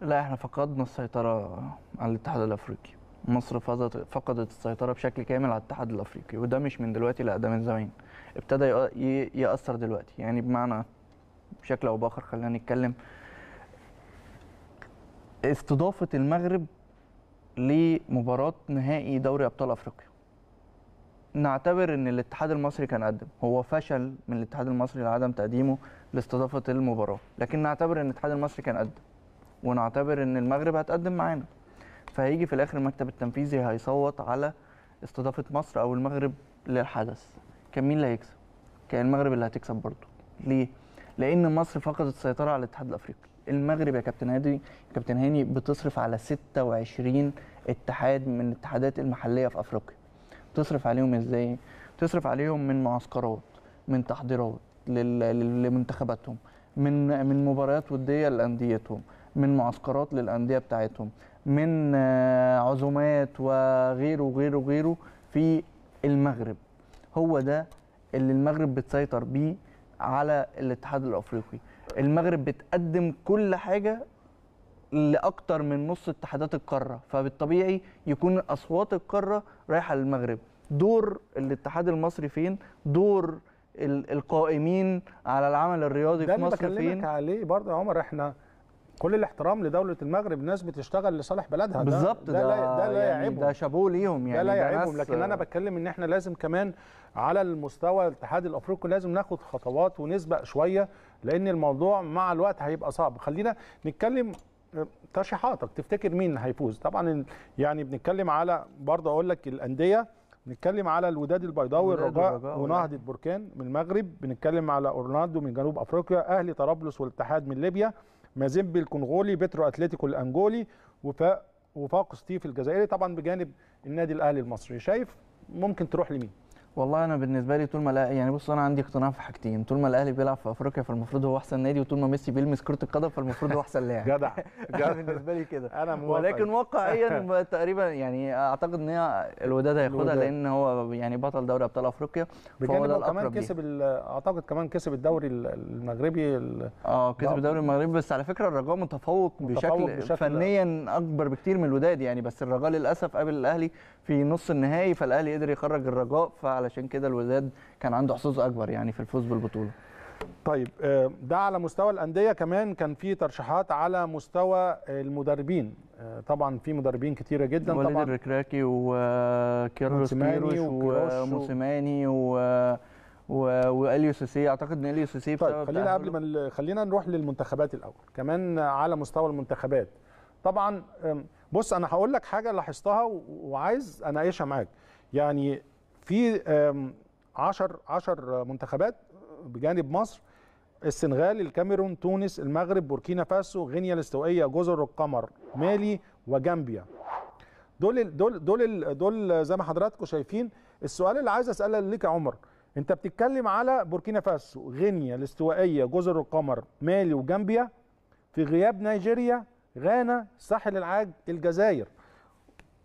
لا احنا فقدنا السيطره على الاتحاد الافريقي مصر فقدت السيطره بشكل كامل على الاتحاد الافريقي وده مش من دلوقتي لا ده من زمان ابتدى ياثر دلوقتي يعني بمعنى بشكل او باخر خلينا نتكلم استضافه المغرب لمباراه نهائي دوري ابطال افريقيا نعتبر ان الاتحاد المصري كان قدم هو فشل من الاتحاد المصري لعدم تقديمه لاستضافه المباراه لكن نعتبر ان الاتحاد المصري كان قدم ونعتبر ان المغرب هتقدم معانا فهيجي في الاخر المكتب التنفيذي هيصوت على استضافه مصر او المغرب للحدث كان مين اللي هيكسب؟ كان المغرب اللي هتكسب برضه ليه؟ لان مصر فقدت السيطره على الاتحاد الافريقي المغرب يا كابتن هادي كابتن هاني بتصرف على 26 اتحاد من الاتحادات المحليه في افريقيا بتصرف عليهم ازاي؟ بتصرف عليهم من معسكرات من تحضيرات لمنتخباتهم من من مباريات وديه لانديتهم من معسكرات للانديه بتاعتهم من عزومات وغيره وغيره وغيره في المغرب هو ده اللي المغرب بتسيطر بيه على الاتحاد الافريقي المغرب بتقدم كل حاجه لاكثر من نص اتحادات القاره فبالطبيعي يكون اصوات القاره رايحه للمغرب دور الاتحاد المصري فين دور القائمين على العمل الرياضي في مصر فين ده اللي بكلمك عليه برضه يا عمر احنا كل الاحترام لدوله المغرب ناس بتشتغل لصالح بلدها بالظبط ده, ده, ده, ده لا يعني يعيبهم ده شابوه ليهم يعني ده لا يعيبهم لكن انا بتكلم ان احنا لازم كمان على المستوى الاتحاد الافريقي لازم ناخد خطوات ونسبق شويه لان الموضوع مع الوقت هيبقى صعب خلينا نتكلم آه، ترشيحاتك تفتكر مين هيفوز طبعا يعني بنتكلم على برضه اقول لك الانديه بنتكلم على الوداد البيضاوي الرجاء ونهضه بركان من المغرب بنتكلم على اورلاندو من جنوب افريقيا اهلي طرابلس والاتحاد من ليبيا مازيمبي الكونغولي بترو اتلتيكو الانجولي وفاق وفاق ستيف الجزائري طبعا بجانب النادي الاهلي المصري شايف ممكن تروح لمين والله انا بالنسبه لي طول ما لا يعني بص انا عندي اقتناع في حاجتين طول ما الاهلي بيلعب في افريقيا فالمفروض هو احسن نادي وطول ما ميسي بيلمس كره القدم فالمفروض هو احسن لاعب جدع جدع بالنسبه لي كده انا موافق ولكن واقعيا تقريبا يعني اعتقد ان هي الوداد هياخدها لان هو يعني بطل دوري ابطال افريقيا فهو ده كمان كسب اعتقد كمان كسب الدوري المغربي اه كسب الدوري المغربي بس على فكره الرجاء متفوق, متفوق بشكل, بشكل فنيا اكبر بكتير من الوداد يعني بس الرجاء للاسف قابل الاهلي في نص النهائي فالاهلي قدر يخرج الرجاء فعلى علشان كده الوداد كان عنده حظوظ اكبر يعني في الفوز بالبطوله طيب آه، ده على مستوى الانديه كمان كان في ترشيحات على مستوى المدربين آه، طبعا في مدربين كتيره جدا وليد طبعا الركراكي وكيرلوس كيروش وموسيماني و واليو سي سي اعتقد ان اليو سي سي طيب خلينا قبل ما خلينا نروح للمنتخبات الاول كمان على مستوى المنتخبات طبعا بص انا هقول لك حاجه لاحظتها وعايز اناقشها معاك يعني في 10 10 منتخبات بجانب مصر السنغال الكاميرون تونس المغرب بوركينا فاسو غينيا الاستوائيه جزر القمر مالي وجامبيا دول دول دول دول زي ما حضراتكم شايفين السؤال اللي عايز اساله ليك يا عمر انت بتتكلم على بوركينا فاسو غينيا الاستوائيه جزر القمر مالي وجامبيا في غياب نيجيريا غانا ساحل العاج الجزائر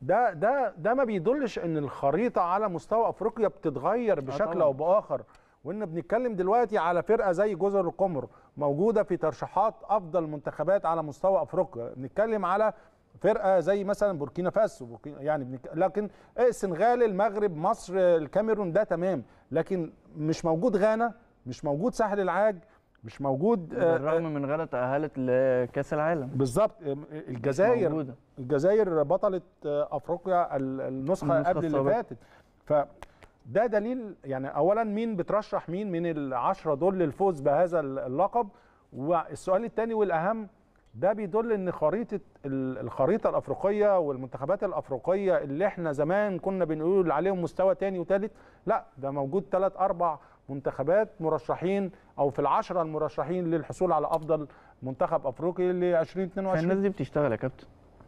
ده ده ده ما بيدلش ان الخريطه على مستوى افريقيا بتتغير آه، بشكل او باخر وان بنتكلم دلوقتي على فرقه زي جزر القمر موجوده في ترشيحات افضل منتخبات على مستوى افريقيا بنتكلم على فرقه زي مثلا بوركينا فاسو يعني لكن السنغال المغرب مصر الكاميرون ده تمام لكن مش موجود غانا مش موجود ساحل العاج مش موجود آه، بالرغم آه، من غلط اهلت لكاس العالم بالظبط آه، الجزائر الجزائر بطله افريقيا النسخه قبل اللي فاتت فده دليل يعني اولا مين بترشح مين من العشرة دول للفوز بهذا اللقب والسؤال الثاني والاهم ده بيدل ان خريطه الخريطه الافريقيه والمنتخبات الافريقيه اللي احنا زمان كنا بنقول عليهم مستوى تاني وتالت لا ده موجود ثلاث اربع منتخبات مرشحين او في العشره المرشحين للحصول على افضل منتخب افريقي ل 2022 الناس دي بتشتغل يا كابتن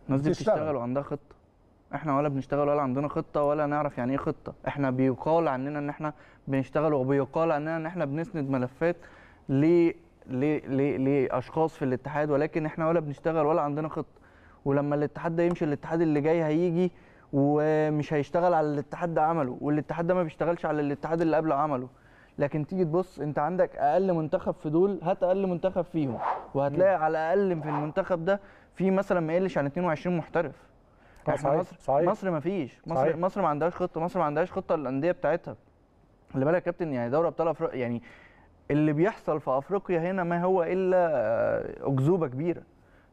الناس دي بتشتغل, بتشتغل وعندها خطه احنا ولا بنشتغل ولا عندنا خطه ولا نعرف يعني ايه خطه احنا بيقال عننا ان احنا بنشتغل وبيقال عننا ان احنا بنسند ملفات ل لاشخاص في الاتحاد ولكن احنا ولا بنشتغل ولا عندنا خطه ولما الاتحاد ده يمشي الاتحاد اللي جاي هيجي ومش هيشتغل على الاتحاد ده عمله والاتحاد ده ما بيشتغلش على الاتحاد اللي قبله عمله لكن تيجي تبص انت عندك اقل منتخب في دول هات اقل منتخب فيهم وهتلاقي على الاقل في المنتخب ده في مثلا ما يقلش عن 22 محترف صحيح. مصر صحيح. مصر ما فيش مصر صحيح. مصر ما عندهاش خطه مصر ما عندهاش خطه للانديه بتاعتها خلي بالك يا كابتن يعني دوري ابطال افريقيا يعني اللي بيحصل في افريقيا هنا ما هو الا آه، اكذوبه كبيره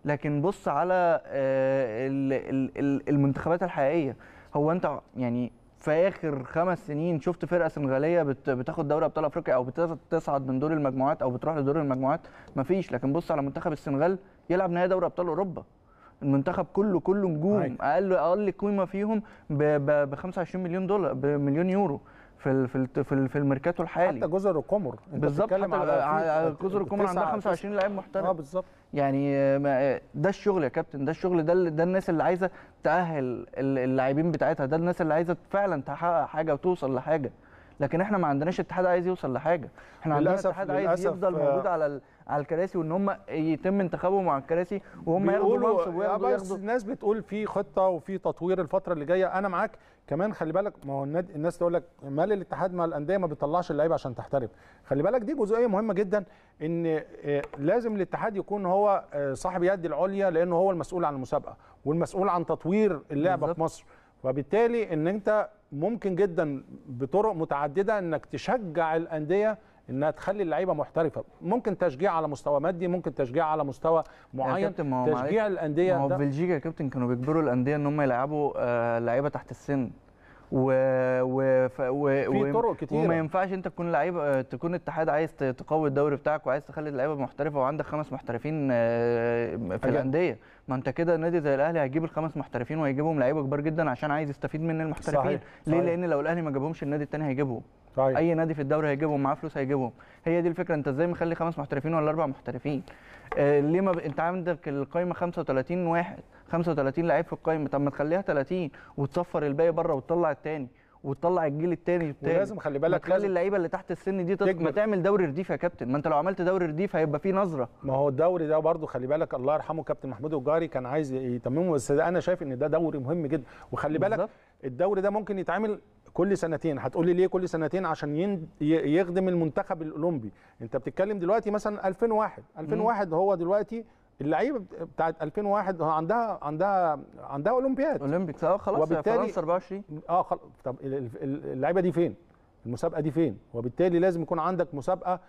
لكن بص على آه، المنتخبات الحقيقيه هو انت يعني في اخر خمس سنين شفت فرقه سنغاليه بتاخد دوري ابطال افريقيا او بتصعد من دور المجموعات او بتروح لدور المجموعات مفيش لكن بص على منتخب السنغال يلعب نهائي دوري ابطال اوروبا المنتخب كله كله نجوم اقل اقل قيمه فيهم ب 25 مليون دولار بمليون يورو في في في, في الميركاتو الحالي حتى جزر القمر بالظبط على جزر القمر عندها 25 لاعب محترف اه بالظبط يعني آه، آه، ده الشغل يا كابتن ده الشغل ده ده الناس اللي عايزه تاهل اللاعبين بتاعتها ده الناس اللي عايزه فعلا تحقق حاجه وتوصل لحاجه لكن احنا ما عندناش اتحاد عايز يوصل لحاجه احنا عندنا اتحاد عايز يفضل موجود آه، على على الكراسي وان هم يتم انتخابهم على الكراسي وهم ياخدوا منصب وياخدوا الناس بتقول في خطه وفي تطوير الفتره اللي جايه انا معاك كمان خلي بالك ما هو النادي الناس تقول لك مال الاتحاد مال الانديه ما بتطلعش اللعيبه عشان تحترف خلي بالك دي جزئيه مهمه جدا ان آه، لازم الاتحاد يكون هو آه، صاحب يد العليا لانه هو المسؤول عن المسابقه والمسؤول عن تطوير اللعبه بالزبط. في مصر وبالتالي ان انت ممكن جدا بطرق متعدده انك تشجع الانديه انها تخلي اللعيبه محترفه ممكن تشجيع على مستوى مادي ممكن تشجيع على مستوى معين تشجيع الانديه ما هو في بلجيكا يا كابتن كانوا بيجبروا الانديه ان هم يلعبوا آه، لعيبه تحت السن و و و في طرق كتير وما ينفعش انت تكون لعيب آه، تكون اتحاد عايز تقوي الدوري بتاعك وعايز تخلي اللعيبه محترفه وعندك خمس محترفين آه، في الانديه ما انت كده نادي زي الاهلي هيجيب الخمس محترفين وهيجيبهم لعيبه كبار جدا عشان عايز يستفيد من المحترفين صحيح. ليه صحيح. لان لو الاهلي ما جابهمش النادي الثاني هيجيبهم صحيح. اي نادي في الدوري هيجيبهم معاه فلوس هيجيبهم هي دي الفكره انت ازاي مخلي خمس محترفين ولا اربع محترفين آه ليه ما ب... انت عندك القايمه 35 واحد 35 لعيب في القايمه طب ما تخليها 30 وتصفر الباقي بره وتطلع الثاني وتطلع الجيل الثاني بتاعي ولازم خلي بالك تخلي اللعيبه اللي تحت السن دي تطلع ما تعمل دوري رديف يا كابتن ما انت لو عملت دوري رديف هيبقى فيه نظره ما هو الدوري ده برضو خلي بالك الله يرحمه كابتن محمود الجاري كان عايز يتممه بس انا شايف ان ده دوري مهم جدا وخلي بالك بالزبط. الدوري ده ممكن يتعمل كل سنتين هتقولي ليه كل سنتين عشان يخدم المنتخب الاولمبي انت بتتكلم دلوقتي مثلا 2001 2001 هو دلوقتي اللعيبه بتاعت 2001 عندها عندها عندها اولمبياد اولمبيكس اه خلاص وبالتالي فرنسا 24 اه خلاص طب اللعيبه دي فين المسابقه دي فين وبالتالي لازم يكون عندك مسابقه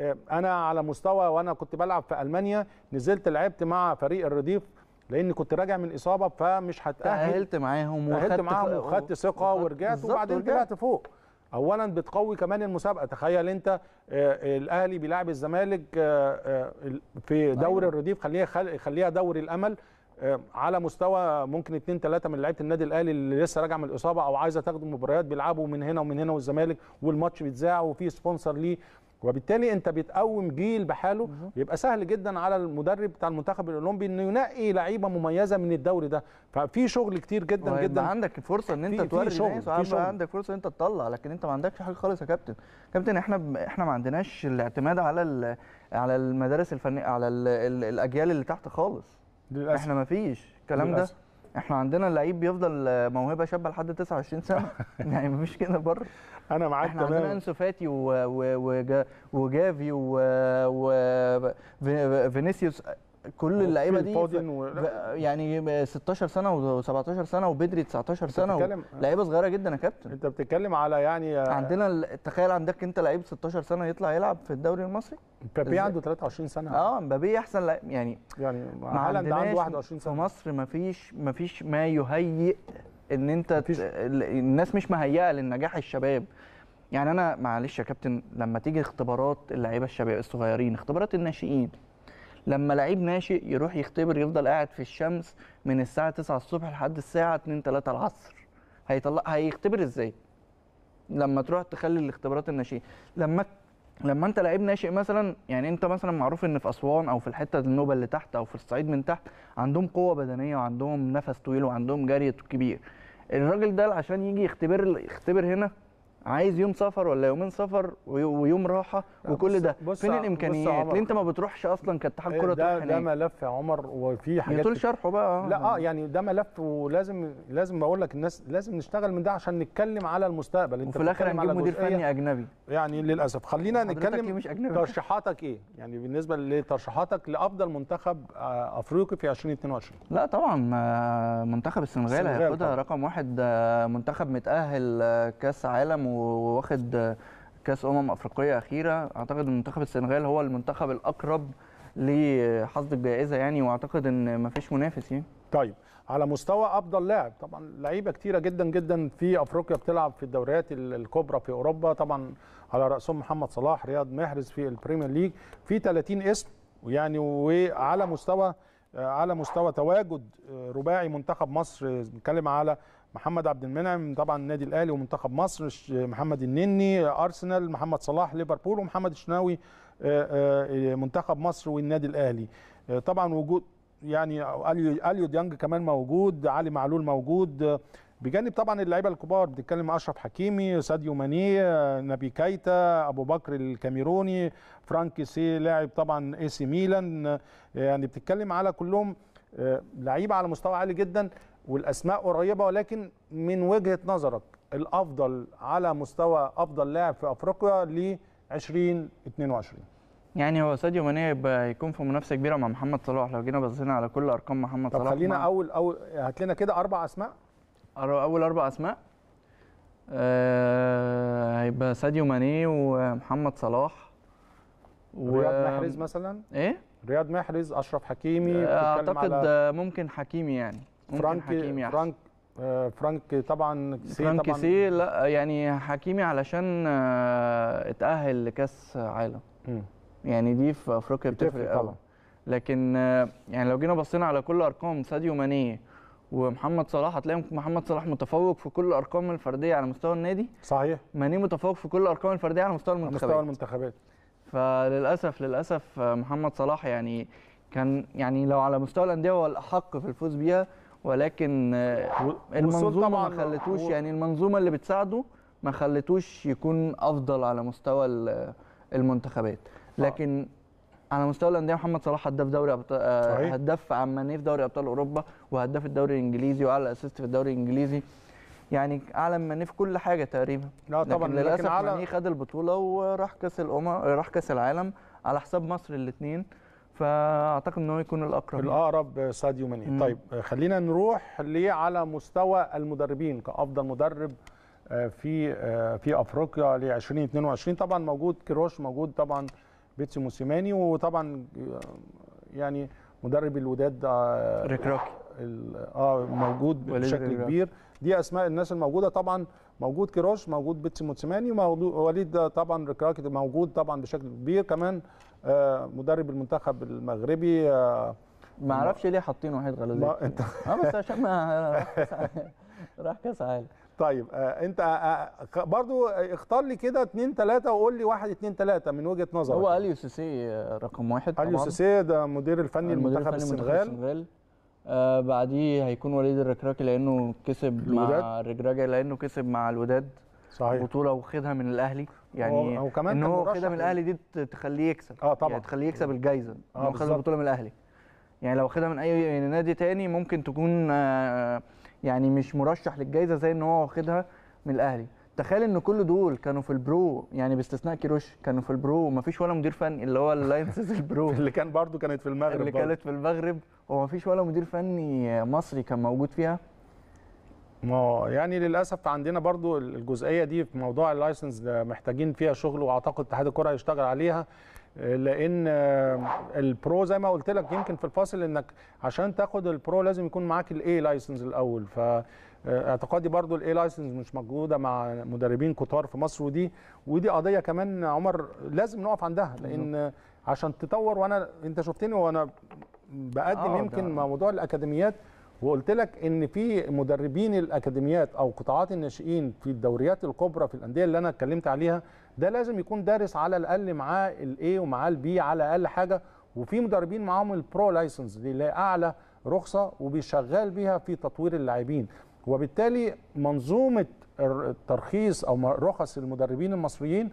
آه، انا على مستوى وانا كنت بلعب في المانيا نزلت لعبت مع فريق الرديف لان كنت راجع من اصابه فمش هتاهل تاهلت معاهم وخدت معاهم وخدت ثقه ورجعت وبعدين طلعت فوق اولا بتقوي كمان المسابقه تخيل انت آه، الاهلي بيلعب الزمالك آه، آه، في أيوة. دوري الرديف خليها خليها دوري الامل على مستوى ممكن اتنين تلاته من لعيبه النادي الاهلي اللي لسه راجع من الاصابه او عايزه تاخد مباريات بيلعبوا من هنا ومن هنا والزمالك والماتش بيتذاع وفي سبونسر ليه وبالتالي انت بتقوم جيل بحاله يبقى سهل جدا على المدرب بتاع المنتخب الاولمبي انه ينقي لعيبه مميزه من الدوري ده ففي شغل كتير جدا جدا عندك فرصه ان انت توري شغل عندك فرصه ان انت تطلع لكن انت ما عندكش حاجه خالص يا كابتن كابتن احنا احنا ما عندناش الاعتماد على على المدارس الفنيه على ال الاجيال اللي تحت خالص للأسف. احنا ما فيش الكلام ده احنا عندنا اللعيب بيفضل موهبه شابه لحد 29 سنه يعني مفيش كده بره انا معاك احنا عندنا انسو فاتي وجافي وفينيسيوس كل اللعيبه دي يعني 16 سنه و17 سنه وبدري 19 سنه بتتكلم... و... لعيبه صغيره جدا يا كابتن انت بتتكلم على يعني آه، عندنا تخيل عندك انت لعيب 16 سنه يطلع يلعب في الدوري المصري مبابي عنده 23 سنه اه مبابي احسن لعيب يعني يعني هالاند عنده 21 سنه في مصر ما فيش ما فيش ما يهيئ ان انت مفيش. الناس مش مهيئه للنجاح الشباب يعني انا معلش يا كابتن لما تيجي اختبارات اللعيبه الشباب الصغيرين اختبارات الناشئين لما لعيب ناشئ يروح يختبر يفضل قاعد في الشمس من الساعه 9 الصبح لحد الساعه 2 3 العصر هيطلع هيختبر ازاي لما تروح تخلي الاختبارات الناشئه لما لما انت لعيب ناشئ مثلا يعني انت مثلا معروف ان في اسوان او في الحته النوبه اللي تحت او في الصعيد من تحت عندهم قوه بدنيه وعندهم نفس طويل وعندهم جري كبير الراجل ده عشان يجي يختبر يختبر هنا عايز يوم سفر ولا يومين سفر ويوم راحه وكل ده بص فين الامكانيات ليه انت ما بتروحش اصلا كاتحاد إيه، كره ده ده ملف يا عمر وفي حاجات يطول شرحه بقى لا اه يعني ده ملف ولازم لازم بقول لك الناس لازم نشتغل من ده عشان نتكلم على المستقبل انت وفي الاخر هنجيب مدير فني اجنبي يعني للاسف خلينا نتكلم إيه مش أجنبي. ترشيحاتك ايه يعني بالنسبه لترشيحاتك لافضل منتخب آه، افريقي في 2022 لا طبعا آه، منتخب السنغال هياخدها رقم واحد آه، منتخب متاهل كاس عالم وواخد كاس امم افريقيه اخيره اعتقد منتخب السنغال هو المنتخب الاقرب لحصد الجائزه يعني واعتقد ان ما فيش منافس يعني طيب على مستوى افضل لاعب طبعا لعيبه كتيره جدا جدا في افريقيا بتلعب في الدوريات الكبرى في اوروبا طبعا على راسهم محمد صلاح رياض محرز في البريمير ليج في 30 اسم ويعني وعلى مستوى على مستوى تواجد رباعي منتخب مصر بنتكلم على محمد عبد المنعم طبعا النادي الاهلي ومنتخب مصر محمد النني ارسنال محمد صلاح ليفربول ومحمد الشناوي آه، آه، منتخب مصر والنادي الاهلي آه، طبعا وجود يعني اليو ديانج كمان موجود علي معلول موجود بجانب طبعا اللعيبه الكبار بنتكلم اشرف حكيمي ساديو ماني نبي كايتا ابو بكر الكاميروني فرانك سي لاعب طبعا اي سي ميلان يعني بتتكلم على كلهم لعيبه على مستوى عالي جدا والاسماء قريبه ولكن من وجهه نظرك الافضل على مستوى افضل لاعب في افريقيا ل 2022 يعني هو ساديو ماني هيكون في منافسه كبيره مع محمد صلاح لو جينا بصينا على كل ارقام محمد طب صلاح خلينا مع... اول اول هات لنا كده اربع اسماء اول اربع اسماء أه... هيبقى ساديو ماني ومحمد صلاح و... رياض محرز مثلا ايه رياض محرز اشرف حكيمي آه، اعتقد على... ممكن حكيمي يعني فرانك حكيمي فرانك آه، فرانك طبعا سي فرانك طبعا سي لا يعني حكيمي علشان آه، اتاهل لكاس عالم يعني دي في افريقيا بتفرق طبعا لكن آه، يعني لو جينا بصينا على كل ارقام ساديو ماني ومحمد صلاح هتلاقي محمد صلاح متفوق في كل الارقام الفرديه على مستوى النادي صحيح ماني متفوق في كل الارقام الفرديه على مستوى المنتخبات مستوى المنتخبات فللاسف للاسف محمد صلاح يعني كان يعني لو على مستوى الانديه هو الاحق في الفوز بيها ولكن المنظومه ما خلتوش يعني المنظومه اللي بتساعده ما خلتوش يكون افضل على مستوى المنتخبات آه. لكن على مستوى الانديه محمد صلاح هداف دوري ابطال آه، هداف عماني في دوري ابطال اوروبا وهداف الدوري الانجليزي واعلى اسيست في الدوري الانجليزي يعني اعلى من في كل حاجه تقريبا لا طبعا لكن للاسف لكن على... خد البطوله وراح كاس الامم راح كاس العالم على حساب مصر الاثنين فاعتقد ان هو يكون الاقرب يعني. الاقرب آه، ساديو ماني طيب آه، خلينا نروح ليه على مستوى المدربين كافضل مدرب آه، في في افريقيا ل 2022 طبعا موجود كيروش موجود طبعا بيتسي موسيماني وطبعا يعني مدرب الوداد ريك اه موجود بشكل كبير دي اسماء الناس الموجوده طبعا موجود كيروش موجود بيتسي موسيماني وليد طبعا ريك موجود طبعا بشكل كبير كمان آه، مدرب المنتخب المغربي آه، ما اعرفش ليه حاطين وحيد غليظ انت اه بس عشان ما راح كاس عالم طيب آه، انت برضو اختار لي كده اتنين تلاته وقول لي واحد اتنين تلاته من وجهه نظرك هو اليو سيسي رقم واحد اليو سيسي ده المدير الفني المنتخب السنغال آه بعديه هيكون وليد الركراكي لانه كسب مع الركراكي لانه كسب مع الوداد صحيح بطوله وخدها من الاهلي يعني هو كمان ان هو كده من الاهلي دي تخليه يكسب اه طبعا يعني تخليه يكسب الجايزه اه خد البطوله من الاهلي يعني لو خدها من اي يعني نادي تاني ممكن تكون آه، يعني مش مرشح للجائزه زي ان هو واخدها من الاهلي تخيل ان كل دول كانوا في البرو يعني باستثناء كيروش كانوا في البرو ما فيش ولا مدير فني اللي هو اللاينسز البرو اللي كان برضو كانت في المغرب اللي كانت في المغرب وما فيش ولا مدير فني مصري كان موجود فيها ما يعني للاسف عندنا برضو الجزئيه دي في موضوع اللايسنس محتاجين فيها شغل واعتقد اتحاد الكره هيشتغل عليها لان البرو زي ما قلت لك يمكن في الفاصل انك عشان تاخد البرو لازم يكون معاك الاي لايسنس الاول ف اعتقادي برضو الاي لايسنس مش موجوده مع مدربين كتار في مصر ودي ودي قضيه كمان عمر لازم نقف عندها لان عشان تطور وانا انت شفتني وانا بقدم آه، يمكن موضوع الاكاديميات وقلت لك ان في مدربين الاكاديميات او قطاعات الناشئين في الدوريات الكبرى في الانديه اللي انا اتكلمت عليها ده لازم يكون دارس على الاقل معاه الاي ومعاه البي على اقل حاجه وفي مدربين معاهم البرو لايسنس اللي اعلى رخصه وبيشغال بيها في تطوير اللاعبين وبالتالي منظومه الترخيص او رخص المدربين المصريين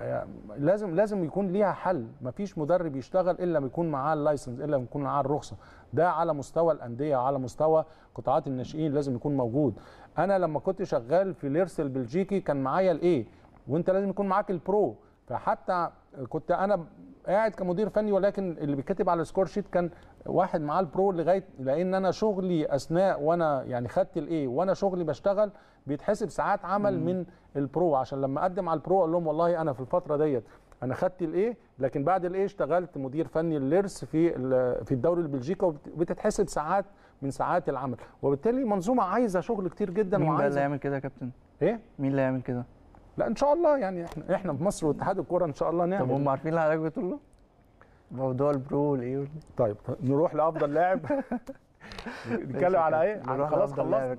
آه، لازم لازم يكون ليها حل مفيش مدرب يشتغل الا لما يكون معاه اللايسنس الا لما يكون معاه الرخصه ده على مستوى الانديه على مستوى قطاعات الناشئين لازم يكون موجود انا لما كنت شغال في ليرس البلجيكي كان معايا الايه وانت لازم يكون معاك البرو فحتى كنت انا قاعد كمدير فني ولكن اللي بيتكتب على السكور شيت كان واحد معاه البرو لغايه لان انا شغلي اثناء وانا يعني خدت الايه وانا شغلي بشتغل بيتحسب ساعات عمل من البرو عشان لما اقدم على البرو اقول لهم والله انا في الفتره ديت انا خدت الايه لكن بعد الايه اشتغلت مدير فني الليرس في في الدوري البلجيكي وبتتحسب ساعات من ساعات العمل وبالتالي منظومه عايزه شغل كتير جدا مين وعايزه مين اللي هيعمل كده يا كابتن ايه مين اللي هيعمل كده لا ان شاء الله يعني احنا احنا في مصر واتحاد الكوره ان شاء الله نعمل طب هم عارفين اللي حضرتك بتقول له موضوع البرو والايه طيب نروح لافضل لاعب نتكلم على ايه خلاص خلصنا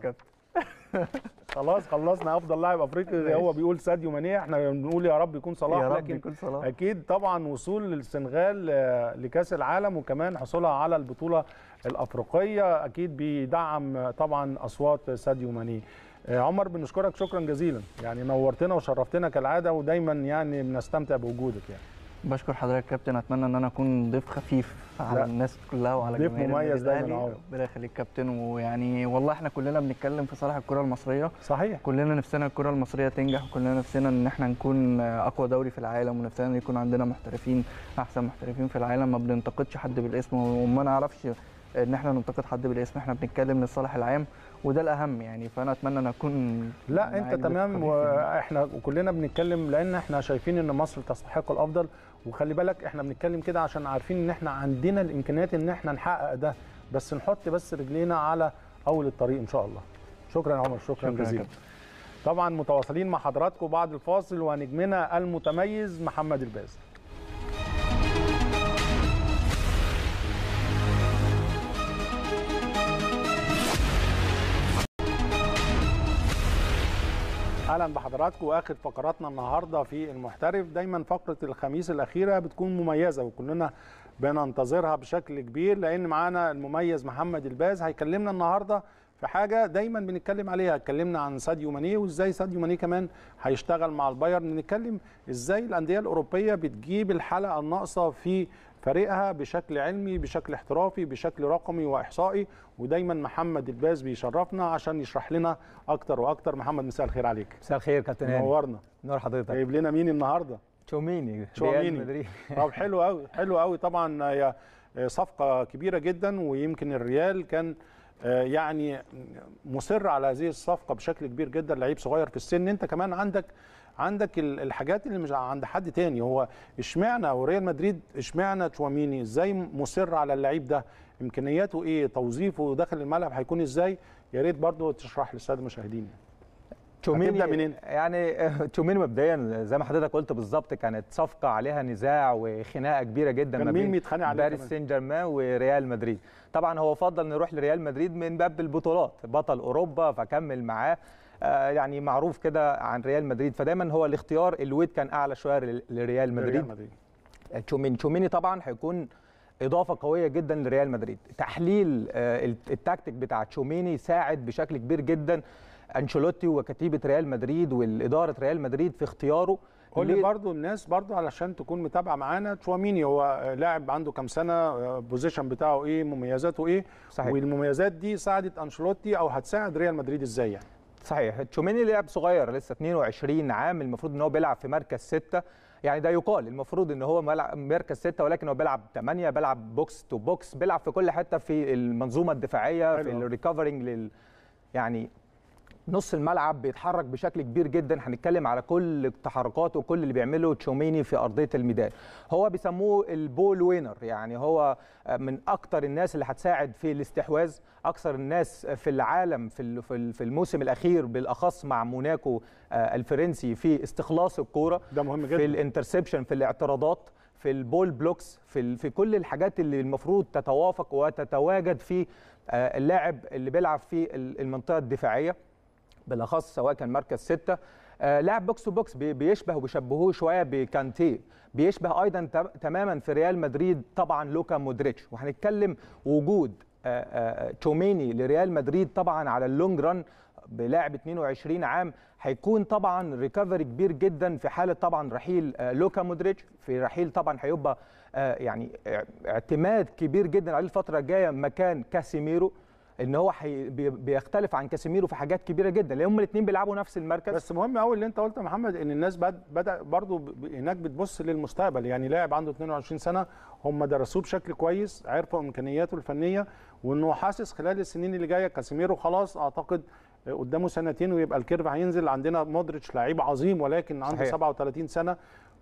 خلاص خلصنا افضل لاعب افريقي هو بيقول ساديو ماني احنا بنقول يا رب يكون صلاح يا رب لكن يكون صلاح. اكيد طبعا وصول السنغال آه، لكاس العالم وكمان حصولها على البطوله الافريقيه اكيد بيدعم طبعا اصوات ساديو ماني آه، عمر بنشكرك شكرا جزيلا يعني نورتنا وشرفتنا كالعاده ودايما يعني بنستمتع بوجودك يعني بشكر حضرتك يا كابتن اتمنى ان انا اكون ضيف خفيف على لا. الناس كلها وعلى ضيف مميز دايما يعني. ربنا يخليك كابتن ويعني والله احنا كلنا بنتكلم في صالح الكره المصريه صحيح كلنا نفسنا الكره المصريه تنجح وكلنا نفسنا ان احنا نكون اقوى دوري في العالم ونفسنا يكون عندنا محترفين احسن محترفين في العالم ما بننتقدش حد بالاسم وما نعرفش ان احنا ننتقد حد بالاسم احنا بنتكلم للصالح العام وده الاهم يعني فانا اتمنى ان اكون لا انت تمام يعني. واحنا كلنا بنتكلم لان احنا شايفين ان مصر تستحق الافضل وخلي بالك احنا بنتكلم كده عشان عارفين ان احنا عندنا الامكانيات ان احنا نحقق ده بس نحط بس رجلينا على اول الطريق ان شاء الله شكرا يا عمر شكرا, شكرا جزيلا طبعا متواصلين مع حضراتكم بعد الفاصل ونجمنا المتميز محمد الباز اهلا بحضراتكم واخر فقراتنا النهارده في المحترف دايما فقره الخميس الاخيره بتكون مميزه وكلنا بننتظرها بشكل كبير لان معانا المميز محمد الباز هيكلمنا النهارده في حاجه دايما بنتكلم عليها اتكلمنا عن ساديو ماني وازاي ساديو ماني كمان هيشتغل مع البايرن نتكلم ازاي الانديه الاوروبيه بتجيب الحلقه الناقصه في فريقها بشكل علمي بشكل احترافي بشكل رقمي واحصائي ودايما محمد الباز بيشرفنا عشان يشرح لنا اكتر واكتر محمد مساء الخير عليك مساء الخير كابتن هاني نورنا نور حضرتك جايب لنا مين النهارده تشوميني تشوميني طب حلو قوي حلو قوي طبعا هي صفقه كبيره جدا ويمكن الريال كان آه، يعني مصر على هذه الصفقه بشكل كبير جدا لعيب صغير في السن انت كمان عندك عندك الحاجات اللي مش عند حد تاني هو اشمعنى او ريال مدريد اشمعنى تشواميني ازاي مصر على اللعيب ده امكانياته ايه توظيفه داخل الملعب هيكون ازاي يا ريت برضه تشرح للساده المشاهدين تشوميني منين؟ يعني تشوميني مبدئيا زي ما حضرتك قلت بالظبط كانت صفقه عليها نزاع وخناقه كبيره جدا ما بين باريس سان جيرمان وريال مدريد طبعا هو فضل انه يروح لريال مدريد من باب البطولات بطل اوروبا فكمل معاه آه، يعني معروف كده عن ريال مدريد فدايما هو الاختيار الويت كان اعلى شويه لريال مدريد آه، تشوميني تشوميني طبعا هيكون اضافه قويه جدا لريال مدريد تحليل آه، التكتيك بتاع تشوميني ساعد بشكل كبير جدا انشيلوتي وكتيبه ريال مدريد واداره ريال مدريد في اختياره قول لي برضه الناس برضه علشان تكون متابعه معانا تشواميني هو لاعب عنده كام سنه بوزيشن بتاعه ايه مميزاته ايه صحيح. والمميزات دي ساعدت انشيلوتي او هتساعد ريال مدريد ازاي يعني صحيح تشوميني لاعب صغير لسه 22 عام المفروض ان هو بيلعب في مركز ستة يعني ده يقال المفروض ان هو مركز ستة ولكن هو بيلعب 8 بيلعب بوكس تو بوكس بيلعب في كل حته في المنظومه الدفاعيه في الريكفرنج لل يعني نص الملعب بيتحرك بشكل كبير جدا هنتكلم على كل تحركاته وكل اللي بيعمله تشوميني في ارضيه الميدان هو بيسموه البول وينر يعني هو من اكتر الناس اللي هتساعد في الاستحواذ اكثر الناس في العالم في في الموسم الاخير بالاخص مع موناكو آه، الفرنسي في استخلاص الكوره ده مهم جدا في الانترسبشن في الاعتراضات في البول بلوكس في في كل الحاجات اللي المفروض تتوافق وتتواجد في آه، اللاعب اللي بيلعب في المنطقه الدفاعيه بالاخص سواء كان مركز سته آه، لاعب بوكس تو بوكس بيشبه وبيشبهوه شويه بكانتي بيشبه ايضا تماما في ريال مدريد طبعا لوكا مودريتش وهنتكلم وجود آه، آه، تشوميني لريال مدريد طبعا على اللونج ران بلاعب 22 عام هيكون طبعا ريكفري كبير جدا في حاله طبعا رحيل لوكا مودريتش في رحيل طبعا هيبقى يعني اعتماد كبير جدا عليه الفتره الجايه مكان كاسيميرو ان هو حي... بيختلف عن كاسيميرو في حاجات كبيره جدا لان هم الاثنين بيلعبوا نفس المركز بس مهم قوي اللي انت قلته يا محمد ان الناس بد... بدا برضو ب... هناك بتبص للمستقبل يعني لاعب عنده 22 سنه هم درسوه بشكل كويس عرفوا امكانياته الفنيه وانه حاسس خلال السنين اللي جايه كاسيميرو خلاص اعتقد قدامه سنتين ويبقى الكيرف هينزل عندنا مودريتش لعيب عظيم ولكن عنده صحيح. 37 سنه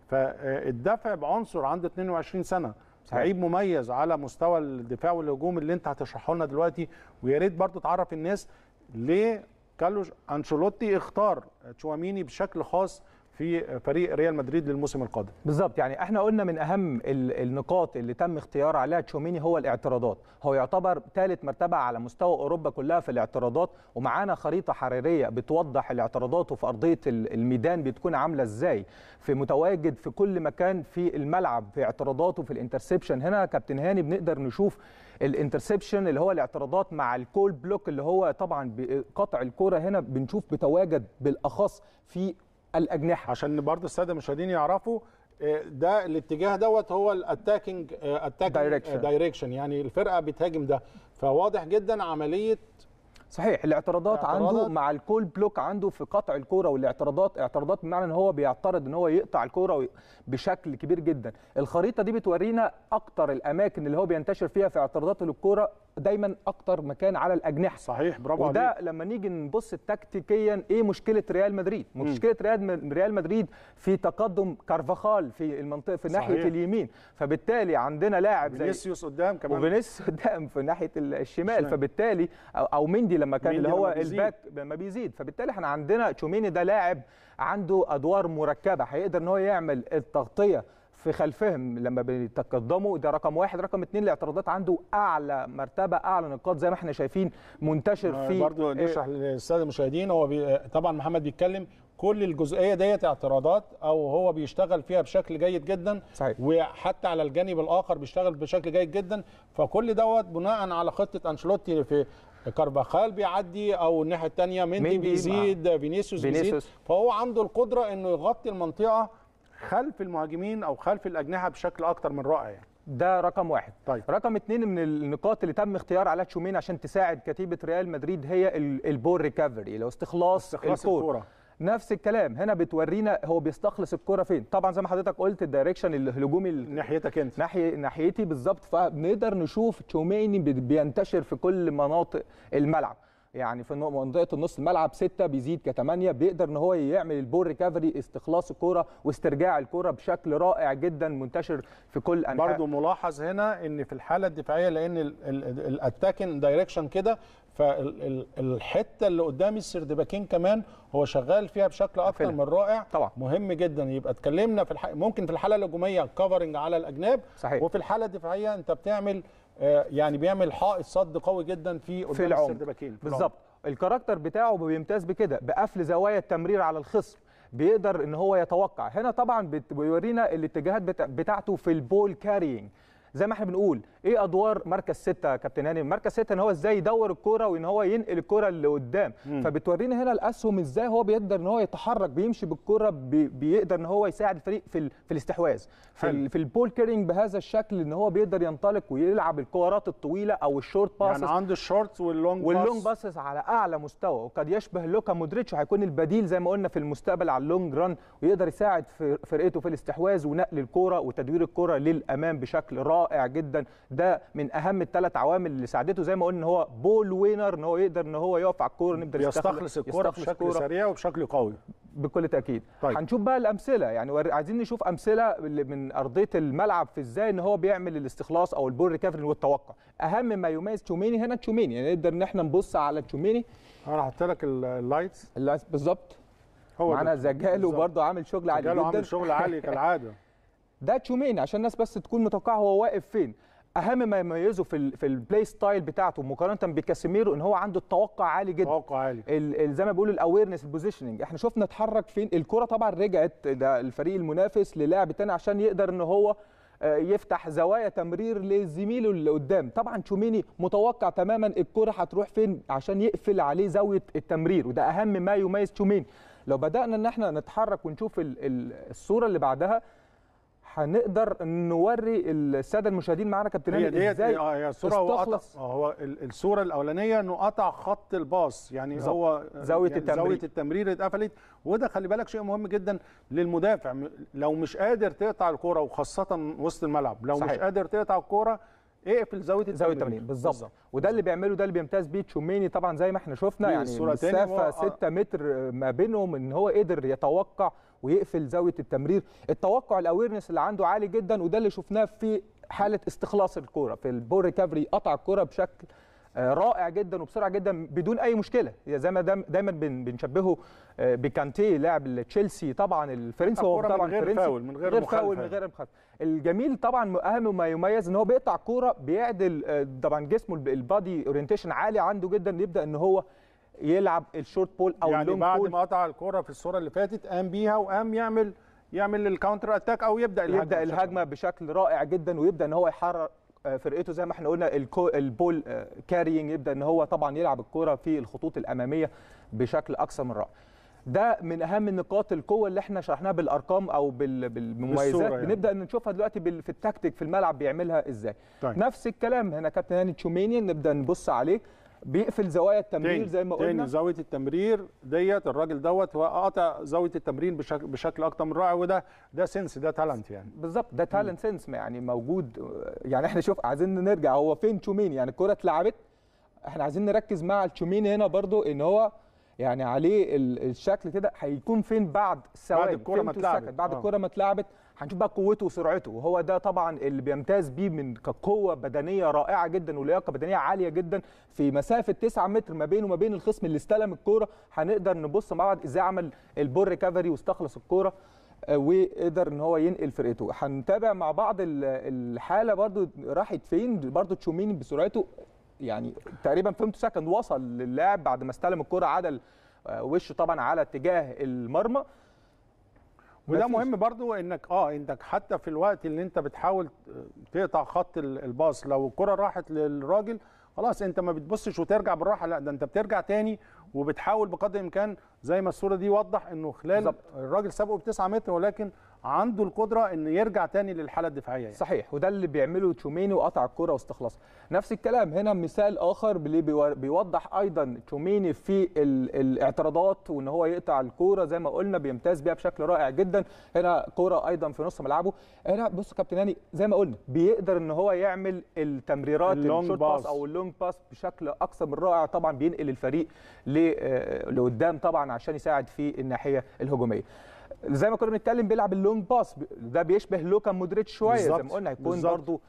فالدفع بعنصر عنده 22 سنه لعيب مميز على مستوى الدفاع والهجوم اللي انت هتشرحه لنا دلوقتي ويا ريت برضه تعرف الناس ليه كارلوس انشيلوتي اختار تشواميني بشكل خاص في فريق ريال مدريد للموسم القادم بالظبط يعني احنا قلنا من اهم النقاط اللي تم اختيار عليها تشوميني هو الاعتراضات هو يعتبر ثالث مرتبه على مستوى اوروبا كلها في الاعتراضات ومعانا خريطه حراريه بتوضح الاعتراضات وفي ارضيه الميدان بتكون عامله ازاي في متواجد في كل مكان في الملعب في اعتراضاته في الانترسبشن هنا كابتن هاني بنقدر نشوف الانترسبشن اللي هو الاعتراضات مع الكول بلوك اللي هو طبعا قطع الكوره هنا بنشوف بتواجد بالاخص في الاجنحه عشان برضه الساده المشاهدين يعرفوا آه، ده الاتجاه دوت هو الاتاكينج دايركشن آه، آه، يعني الفرقه بتهاجم ده فواضح جدا عمليه صحيح الاعتراضات عنده مع الكول بلوك عنده في قطع الكوره والاعتراضات اعتراضات بمعنى ان هو بيعترض ان هو يقطع الكوره بشكل كبير جدا الخريطه دي بتورينا اكتر الاماكن اللي هو بينتشر فيها في اعتراضاته للكوره دايما اكتر مكان على الاجنحه صحيح برافو وده عليك. لما نيجي نبص تكتيكيا ايه مشكله ريال مدريد مشكله ريال ريال مدريد في تقدم كارفاخال في المنطقه في صحيح. ناحيه اليمين فبالتالي عندنا لاعب زي فينيسيوس قدام كمان وفينيسيوس قدام في ناحيه الشمال, الشمال. فبالتالي او مندي لما كان اللي هو الباك لما بيزيد فبالتالي احنا عندنا تشوميني ده لاعب عنده ادوار مركبه هيقدر ان هو يعمل التغطيه في خلفهم لما بيتقدموا ده رقم واحد رقم اثنين الاعتراضات عنده اعلى مرتبه اعلى نقاط زي ما احنا شايفين منتشر في برضه إيه؟ نشرح للساده المشاهدين هو بي... طبعا محمد بيتكلم كل الجزئيه ديت اعتراضات او هو بيشتغل فيها بشكل جيد جدا صحيح. وحتى على الجانب الاخر بيشتغل بشكل جيد جدا فكل دوت بناء على خطه انشلوتي في كارباخال بيعدي او الناحيه الثانيه مندي بيزيد فينيسيوس بيزيد فهو عنده القدره انه يغطي المنطقه خلف المهاجمين او خلف الاجنحه بشكل اكتر من رائع يعني. ده رقم واحد طيب. رقم اتنين من النقاط اللي تم اختيار علاء تشومين عشان تساعد كتيبه ريال مدريد هي البول ريكفري لو استخلاص, استخلاص الكوره نفس الكلام هنا بتورينا هو بيستخلص الكره فين طبعا زي ما حضرتك قلت الدايركشن الهجومي ناحيتك انت ناحيه ناحيتي بالظبط فبنقدر نشوف تشوميني بينتشر في كل مناطق الملعب يعني في منطقه النص الملعب سته بيزيد كثمانيه بيقدر ان هو يعمل البول ريكفري استخلاص الكوره واسترجاع الكوره بشكل رائع جدا منتشر في كل انحاء برضه ملاحظ هنا ان في الحاله الدفاعيه لان الاتاكن دايركشن كده فالحته اللي قدام السردباكين كمان هو شغال فيها بشكل اكتر من رائع طبعا مهم جدا يبقى اتكلمنا في الح... ممكن في الحاله الهجوميه كفرنج على الاجناب صحيح. وفي الحاله الدفاعيه انت بتعمل آه، يعني بيعمل حائط صد قوي جدا في في العمق بالظبط الكاركتر بتاعه بيمتاز بكده بقفل زوايا التمرير على الخصم بيقدر ان هو يتوقع هنا طبعا بيورينا الاتجاهات بتاعته في البول كارينج زي ما احنا بنقول ايه ادوار مركز سته يا كابتن هاني مركز سته ان هو ازاي يدور الكوره وان هو ينقل الكوره اللي قدام فبتورينا هنا الاسهم ازاي هو بيقدر ان هو يتحرك بيمشي بالكوره بي بيقدر ان هو يساعد الفريق في ال في الاستحواذ في, ال في البول كيرنج بهذا الشكل ان هو بيقدر ينطلق ويلعب الكورات الطويله او الشورت يعني باسز يعني عنده الشورت واللونج واللونج باسز على اعلى مستوى وقد يشبه لوكا مودريتش هيكون البديل زي ما قلنا في المستقبل على اللونج ران ويقدر يساعد فرقته في الاستحواذ ونقل الكوره وتدوير الكوره للامام بشكل رائع رائع جدا ده من اهم الثلاث عوامل اللي ساعدته زي ما قلنا ان هو بول وينر ان هو يقدر ان هو يقف على الكوره نقدر يستخلص الكوره بشكل الكرة. سريع وبشكل قوي بكل تاكيد طيب. هنشوف بقى الامثله يعني عايزين نشوف امثله من ارضيه الملعب في ازاي ان هو بيعمل الاستخلاص او البول ريكفري والتوقع اهم ما يميز تشوميني هنا تشوميني يعني نقدر ان احنا نبص على تشوميني انا هحط لك اللايتس اللايتس بالظبط هو معانا زجاله برضه عامل شغل عالي جدا عامل شغل عالي كالعاده ده تشوميني عشان الناس بس تكون متوقعه هو واقف فين اهم ما يميزه في في البلاي ستايل بتاعته مقارنه بكاسيميرو ان هو عنده التوقع عالي جدا توقع عالي زي ما بيقولوا الاويرنس البوزيشننج احنا شفنا اتحرك فين الكره طبعا رجعت ده الفريق المنافس للاعب تاني عشان يقدر ان هو آه، يفتح زوايا تمرير لزميله اللي قدام طبعا تشوميني متوقع تماما الكره هتروح فين عشان يقفل عليه زاويه التمرير وده اهم ما يميز تشوميني لو بدانا ان احنا نتحرك ونشوف الصوره اللي بعدها هنقدر نوري الساده المشاهدين معانا كابتن كابتنان ازاي هي هي الصوره هو قطع آه، هو الصوره الاولانيه انه قطع خط الباص يعني بالزبط. هو آه، زاويه يعني التمرير زاويه التمرير اتقفلت وده خلي بالك شيء مهم جدا للمدافع لو مش قادر تقطع الكوره وخاصه وسط الملعب لو صحيح. مش قادر تقطع الكوره اقفل زاويه التمرير زاويه التمرير بالظبط وده اللي بيعمله ده اللي بيمتاز بيه تشوميني طبعا زي ما احنا شفنا يعني مسافه 6 آه، متر ما بينهم ان هو قدر يتوقع ويقفل زاويه التمرير التوقع الاويرنس اللي عنده عالي جدا وده اللي شفناه في حاله استخلاص الكوره في البور ريكفري قطع الكوره بشكل آه، رائع جدا وبسرعه جدا بدون اي مشكله زي ما دايما بنشبهه آه، بكانتي لاعب تشيلسي طبعا الفرنسي هو طبعا من غير فاول من غير, غير فاول من غير مخالفه الجميل طبعا اهم ما يميز ان هو بيقطع كوره بيعدل آه، طبعا جسمه البادي اورينتيشن عالي عنده جدا يبدا ان هو يلعب الشورت بول او يعني اللونج بعد ما قطع الكره في الصوره اللي فاتت قام بيها وقام يعمل يعمل الكاونتر اتاك او يبدا الهجمه يبدا الهجمه بشكل رائع جدا ويبدا ان هو يحرر آه، فرقته زي ما احنا قلنا البول كارينج آه، يبدا ان هو طبعا يلعب الكره في الخطوط الاماميه بشكل اكثر من رائع ده من اهم النقاط القوه اللي احنا شرحناها بالارقام او بالمميزات يعني. بنبدا نشوفها دلوقتي في التكتيك في الملعب بيعملها ازاي طيب. نفس الكلام هنا كابتن هاني تشوميني نبدا نبص عليه بيقفل زوايا التمرير تاني. زي ما قلنا تاني زاويه التمرير ديت الراجل دوت هو قطع زاويه التمرير بشكل, بشكل اكتر من رائع وده ده سنس ده تالنت يعني بالظبط ده تالنت سنس يعني موجود يعني احنا شوف عايزين نرجع هو فين تشوميني يعني الكره اتلعبت احنا عايزين نركز مع تشوميني هنا برضو ان هو يعني عليه الشكل كده هيكون فين بعد ثواني بعد آه. الكره ما اتلعبت بعد الكره ما اتلعبت هنشوف بقى قوته وسرعته وهو ده طبعا اللي بيمتاز بيه من كقوه بدنيه رائعه جدا ولياقه بدنيه عاليه جدا في مسافه 9 متر ما بينه وما بين الخصم اللي استلم الكوره هنقدر نبص مع بعض ازاي عمل البور ريكفري واستخلص الكوره آه، وقدر ان هو ينقل فرقته هنتابع مع بعض الحاله برده راحت فين برده تشوميني بسرعته يعني تقريبا فهمت سكند وصل للاعب بعد ما استلم الكره عدل آه، وشه طبعا على اتجاه المرمى وده مهم برضو انك اه انك حتى في الوقت اللي انت بتحاول تقطع خط الباص لو الكره راحت للراجل خلاص انت ما بتبصش وترجع بالراحه لا ده انت بترجع تاني وبتحاول بقدر الامكان زي ما الصوره دي وضح انه خلال الراجل سابقه ب 9 متر ولكن عنده القدره ان يرجع تاني للحاله الدفاعيه يعني. صحيح وده اللي بيعمله تشوميني وقطع الكره واستخلصها نفس الكلام هنا مثال اخر اللي بيوضح ايضا تشوميني في الاعتراضات وان هو يقطع الكوره زي ما قلنا بيمتاز بيها بشكل رائع جدا هنا كوره ايضا في نص ملعبه هنا بص كابتن هاني زي ما قلنا بيقدر ان هو يعمل التمريرات الشوت باس او اللونج باس بشكل اكثر من رائع طبعا بينقل الفريق ل آه، لقدام طبعا عشان يساعد في الناحيه الهجوميه زي ما كنا بنتكلم بيلعب اللونج باس ده بيشبه لوكا مودريتش شويه زي ما قلنا هيكون برضه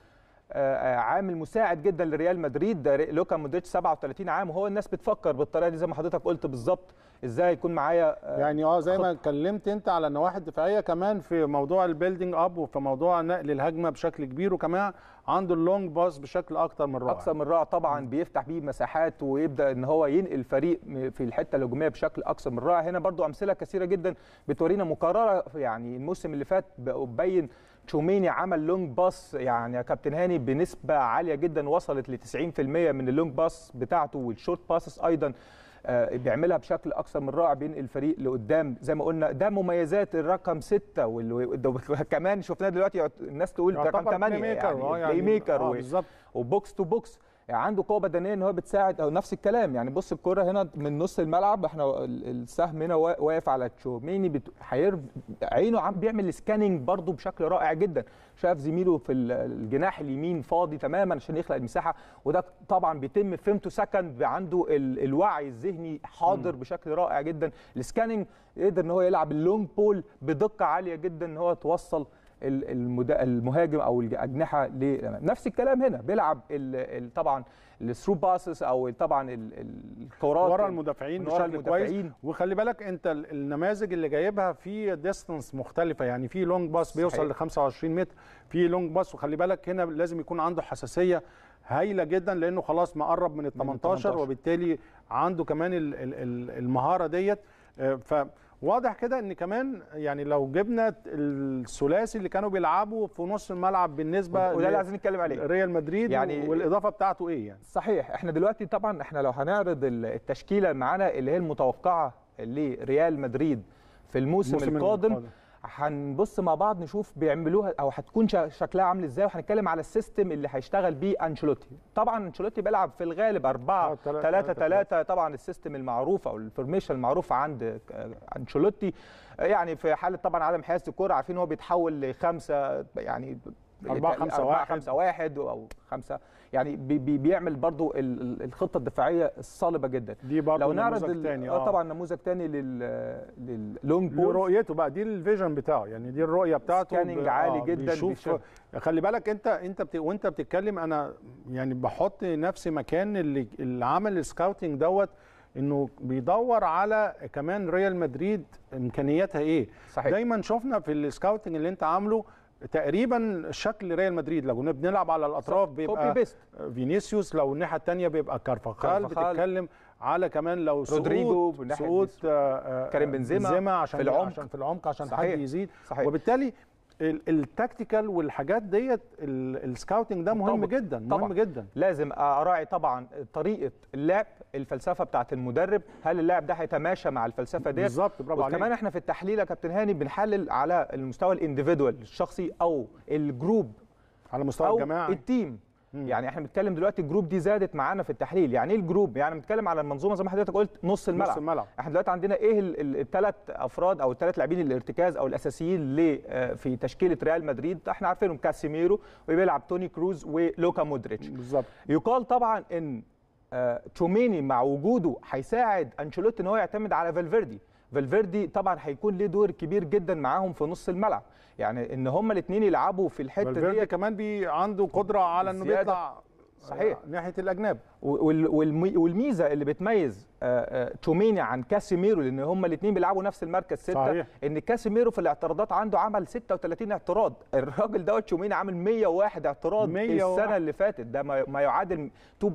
آه، آه، عامل مساعد جدا لريال مدريد ده لوكا مودريتش 37 عام وهو الناس بتفكر بالطريقه دي زي ما حضرتك قلت بالظبط ازاي يكون معايا يعني اه زي ما اتكلمت انت على النواحي الدفاعيه كمان في موضوع البيلدينج اب وفي موضوع نقل الهجمه بشكل كبير وكمان عنده اللونج باس بشكل اكتر من رائع اكثر من رائع طبعا بيفتح بيه مساحات ويبدا ان هو ينقل الفريق في الحته الهجوميه بشكل اكثر من رائع هنا برضو امثله كثيره جدا بتورينا مكرره يعني الموسم اللي فات بين تشوميني عمل لونج باس يعني يا كابتن هاني بنسبه عاليه جدا وصلت ل 90% من اللونج باس بتاعته والشورت باسس ايضا آه، بيعملها بشكل اكثر من رائع بينقل الفريق لقدام زي ما قلنا ده مميزات الرقم ستة وكمان شفناه دلوقتي الناس تقول رقم 8 يعني بلاي ميكر وبوكس تو بوكس يعني عنده قوه بدنيه ان هو بتساعد او نفس الكلام يعني بص الكره هنا من نص الملعب احنا السهم هنا واقف على تشوميني بت... حير عينه عم بيعمل سكاننج برده بشكل رائع جدا شاف زميله في الجناح اليمين فاضي تماما عشان يخلق المساحه وده طبعا بيتم فيمتو سكند عنده ال... الوعي الذهني حاضر م. بشكل رائع جدا السكاننج قدر ان هو يلعب اللونج بول بدقه عاليه جدا ان هو توصل المهاجم او الاجنحه نفس الكلام هنا بيلعب طبعا الثرو باسس او طبعا الكورات ورا المدافعين بشكل كويس وخلي بالك انت النماذج اللي جايبها في ديستنس مختلفه يعني في لونج باس بيوصل ل 25 متر في لونج باس وخلي بالك هنا لازم يكون عنده حساسيه هايله جدا لانه خلاص مقرب من ال 18 وبالتالي عنده كمان المهاره ديت آه، ف واضح كده ان كمان يعني لو جبنا الثلاثي اللي كانوا بيلعبوا في نص الملعب بالنسبه وده اللي عايزين نتكلم عليه ريال مدريد يعني والاضافه بتاعته ايه يعني صحيح احنا دلوقتي طبعا احنا لو هنعرض التشكيله معانا اللي هي المتوقعه لريال مدريد في الموسم القادم, القادم. هنبص مع بعض نشوف بيعملوها او هتكون شكلها عامل ازاي وهنتكلم على السيستم اللي هيشتغل بيه انشيلوتي طبعا انشيلوتي بيلعب في الغالب 4 3 3 طبعا السيستم المعروف او الفورميشن المعروف عند انشيلوتي يعني في حاله طبعا عدم حيازه الكره عارفين هو بيتحول لخمسه يعني 4 5 1 4 5 1 او 5 يعني بي بيعمل برضو الخطه الدفاعيه الصلبه جدا دي برضو لو نعرض نموذج تاني آه, اه طبعا نموذج تاني للونج بول رؤيته بقى دي الفيجن بتاعه يعني دي الرؤيه بتاعته سكاننج عالي آه، جدا بيشوف خلي بالك انت انت بت... وانت بتتكلم انا يعني بحط نفسي مكان اللي اللي عمل السكاوتنج دوت انه بيدور على كمان ريال مدريد امكانياتها ايه صحيح. دايما شفنا في السكاوتنج اللي انت عامله تقريبا شكل ريال مدريد لو بنلعب على الاطراف بيبقى فينيسيوس لو الناحيه الثانيه بيبقى كارفاخال بتتكلم على كمان لو رودريجو سقوط آه، آه، كريم بنزيما عشان في العمق عشان في العمق عشان صحيح. حد يزيد صحيح. وبالتالي التكتيكال والحاجات ديت السكاوتنج ده مهم طبعًا. جدا مهم طبعًا. جدا لازم اراعي طبعا طريقه اللعب الفلسفه بتاعه المدرب هل اللاعب ده هيتماشى مع الفلسفه ديت بالظبط برافو عليك وكمان احنا في التحليل يا كابتن هاني بنحلل على المستوى الانديفيدوال الشخصي او الجروب على مستوى الجماعي التيم يعني احنا بنتكلم دلوقتي الجروب دي زادت معانا في التحليل يعني ايه الجروب يعني بنتكلم على المنظومه زي ما حضرتك قلت نص الملعب نص الملعب احنا دلوقتي عندنا ايه الثلاث افراد او الثلاث لاعبين الارتكاز او الاساسيين آه، في تشكيله ريال مدريد احنا عارفينهم كاسيميرو وبيلعب توني كروز ولوكا مودريتش بالظبط يقال طبعا ان تشوميني آه، مع وجوده هيساعد انشيلوتي ان هو يعتمد على فالفيردي فالفيردي طبعا هيكون ليه دور كبير جدا معاهم في نص الملعب يعني ان هما الاثنين يلعبوا في الحته دي فالفيردي كمان بي عنده قدره على انه بيطلع صحيح آه، ناحيه الاجناب والميزه اللي بتميز آه، آه، توميني عن كاسيميرو لان هما الاثنين بيلعبوا نفس المركز سته صحيح. ان كاسيميرو في الاعتراضات عنده عمل 36 اعتراض الراجل دوت توميني عامل 101 اعتراض 101. السنه اللي فاتت ده ما يعادل 2.9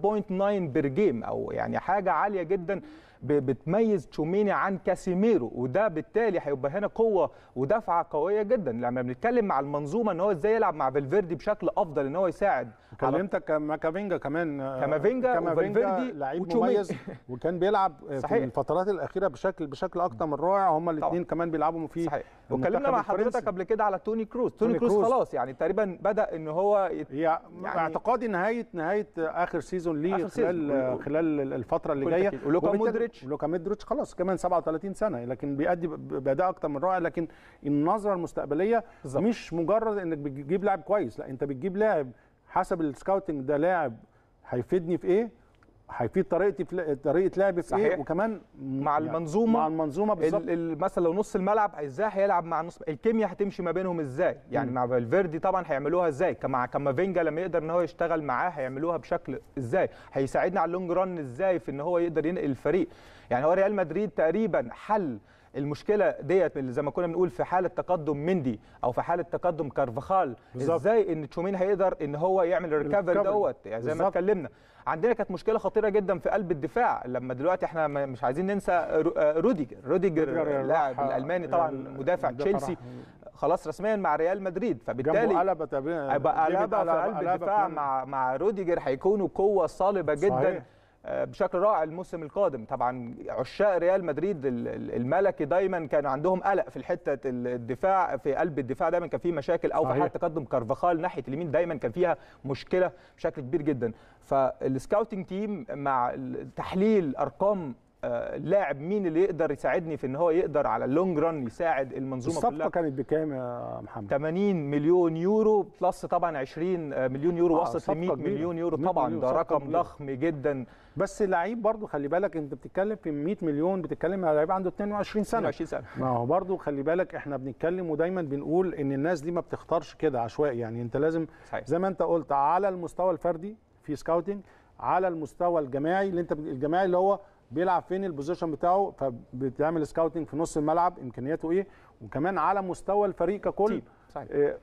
بير جيم او يعني حاجه عاليه جدا بتميز تشوميني عن كاسيميرو وده بالتالي هيبقى هنا قوه ودفعه قويه جدا لما بنتكلم مع المنظومه ان هو ازاي يلعب مع فالفيردي بشكل افضل ان هو يساعد كلمتك على... كافينجا كمان آه، كافينجا وفالفيردي لعيب مميز وكان بيلعب صحيح. في الفترات الاخيره بشكل بشكل اكتر من رائع هم الاثنين كمان بيلعبوا فيه صحيح واتكلمنا مع حضرتك قبل كده على توني كروز توني, توني كروز, كروز خلاص يعني تقريبا بدا ان هو يت... يعني اعتقادي نهايه نهايه اخر سيزون ليه خلال خلال الفتره اللي جايه ولوكا مودريتش لوكا مودريتش خلاص كمان 37 سنه لكن بيأدي بأداء اكتر من رائع لكن النظره المستقبليه بالزبط. مش مجرد انك بتجيب لاعب كويس لا انت بتجيب لاعب حسب السكاوتنج ده لاعب هيفيدني في ايه هيفيد طريقه فل... طريقه لعب في إيه؟ صحيح. ايه وكمان مع يعني المنظومه مع المنظومه بالظبط مثلا لو نص الملعب ازاي هيلعب مع نص الكيمياء هتمشي ما بينهم ازاي يعني م. مع فالفيردي طبعا هيعملوها ازاي مع فينجا لما يقدر ان هو يشتغل معاه هيعملوها بشكل ازاي هيساعدنا على اللونج ران ازاي في ان هو يقدر ينقل الفريق يعني هو ريال مدريد تقريبا حل المشكله ديت اللي زي ما كنا بنقول في حاله تقدم مندي او في حاله تقدم كارفخال بالزبط. ازاي ان تشومين هيقدر ان هو يعمل الريكفري دوت يعني زي بالزبط. ما اتكلمنا عندنا كانت مشكله خطيره جدا في قلب الدفاع لما دلوقتي احنا مش عايزين ننسى آه، روديجر روديجر اللاعب الالماني طبعا مدافع تشيلسي خلاص رسميا مع ريال مدريد فبالتالي قلبه تقريبا قلبه في قلب الدفاع مع مع روديجر هيكونوا قوه صلبه جدا صحيح. آه، بشكل رائع الموسم القادم طبعا عشاق ريال مدريد الملكي دايما كان عندهم قلق في حته الدفاع في قلب الدفاع دايما كان في مشاكل او في حال تقدم كارفاخال ناحيه اليمين دايما كان فيها مشكله بشكل كبير جدا فالسكاوتنج تيم مع تحليل ارقام آه، لاعب مين اللي يقدر يساعدني في ان هو يقدر على اللونج ران يساعد المنظومه الصفقة كلها الصفقه كانت بكام يا محمد 80 مليون يورو بلس طبعا 20 آه، مليون يورو آه وصلت ل 100 مليون يورو طبعا مليون ده رقم ضخم جدا بس اللعيب برضو خلي بالك انت بتتكلم في 100 مليون بتتكلم على لعيب عنده 22 سنه 22 سنه ما هو برضو خلي بالك احنا بنتكلم ودايما بنقول ان الناس دي ما بتختارش كده عشوائي يعني انت لازم صحيح. زي ما انت قلت على المستوى الفردي في سكاوتنج على المستوى الجماعي اللي انت الجماعي اللي هو بيلعب فين البوزيشن بتاعه فبتعمل سكاوتنج في نص الملعب امكانياته ايه وكمان على مستوى الفريق ككل إيه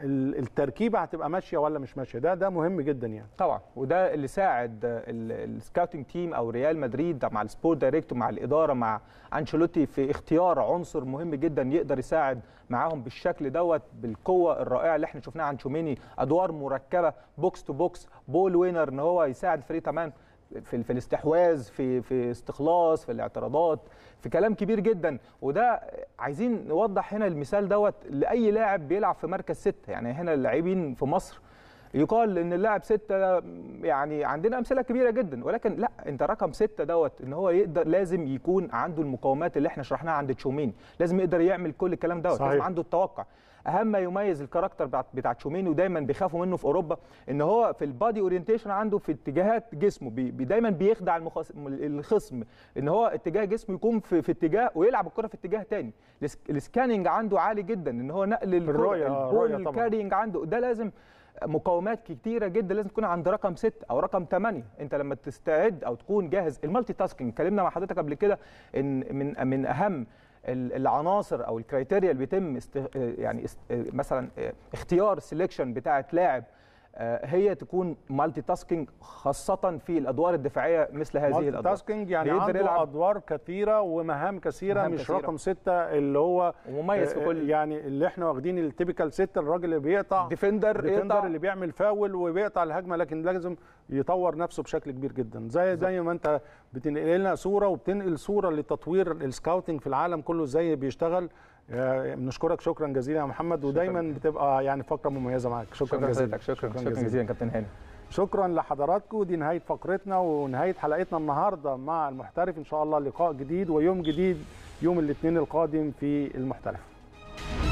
التركيبه هتبقى ماشيه ولا مش ماشيه ده ده مهم جدا يعني طبعا وده اللي ساعد السكاوتنج تيم او ريال مدريد مع السبورت دايركت مع الاداره مع انشيلوتي في اختيار عنصر مهم جدا يقدر يساعد معاهم بالشكل دوت بالقوه الرائعه اللي احنا شفناها عن شوميني ادوار مركبه بوكس تو بوكس بول وينر ان هو يساعد الفريق تمام في في الاستحواذ في في استخلاص في الاعتراضات في كلام كبير جدا وده عايزين نوضح هنا المثال دوت لاي لاعب بيلعب في مركز سته يعني هنا اللاعبين في مصر يقال ان اللاعب سته يعني عندنا امثله كبيره جدا ولكن لا انت رقم سته دوت ان هو يقدر لازم يكون عنده المقاومات اللي احنا شرحناها عند تشومين لازم يقدر يعمل كل الكلام دوت صحيح. لازم عنده التوقع اهم ما يميز الكاركتر بتاع تشوميني ودايما بيخافوا منه في اوروبا ان هو في البادي اورينتيشن عنده في اتجاهات جسمه بي دايما بيخدع المخص... الخصم ان هو اتجاه جسمه يكون في, في اتجاه ويلعب الكره في اتجاه تاني السكاننج عنده عالي جدا ان هو نقل الرؤيه آه، البول الكارينج عنده ده لازم مقاومات كتيره جدا لازم تكون عند رقم 6 او رقم 8 انت لما تستعد او تكون جاهز المالتي تاسكينج اتكلمنا مع حضرتك قبل كده ان من من اهم العناصر او الكريتيريا اللي بيتم است... يعني است... مثلا اختيار سيلكشن بتاعه لاعب آه، هي تكون مالتي تاسكينج خاصه في الادوار الدفاعيه مثل هذه الادوار مالتي تاسكينج يعني عنده يلعب ادوار كثيره ومهام كثيره مهام مش كثيرة. رقم سته اللي هو مميز في آه، كل يعني اللي احنا واخدين التيبيكال سته الراجل اللي بيقطع ديفندر ديفندر اللي بيعمل فاول وبيقطع الهجمه لكن لازم يطور نفسه بشكل كبير جدا زي زي ما انت بتنقل لنا صوره وبتنقل صوره لتطوير السكاوتنج في العالم كله ازاي بيشتغل آه، بنشكرك شكرا جزيلا يا محمد ودايما بتبقى يعني فقره مميزه معاك شكرا, شكرا جزيلا شكرا, شكرا, شكرا جزيلا, جزيلا كابتن هاني شكرا لحضراتكم دي نهايه فقرتنا ونهايه حلقتنا النهارده مع المحترف ان شاء الله لقاء جديد ويوم جديد يوم الاثنين القادم في المحترف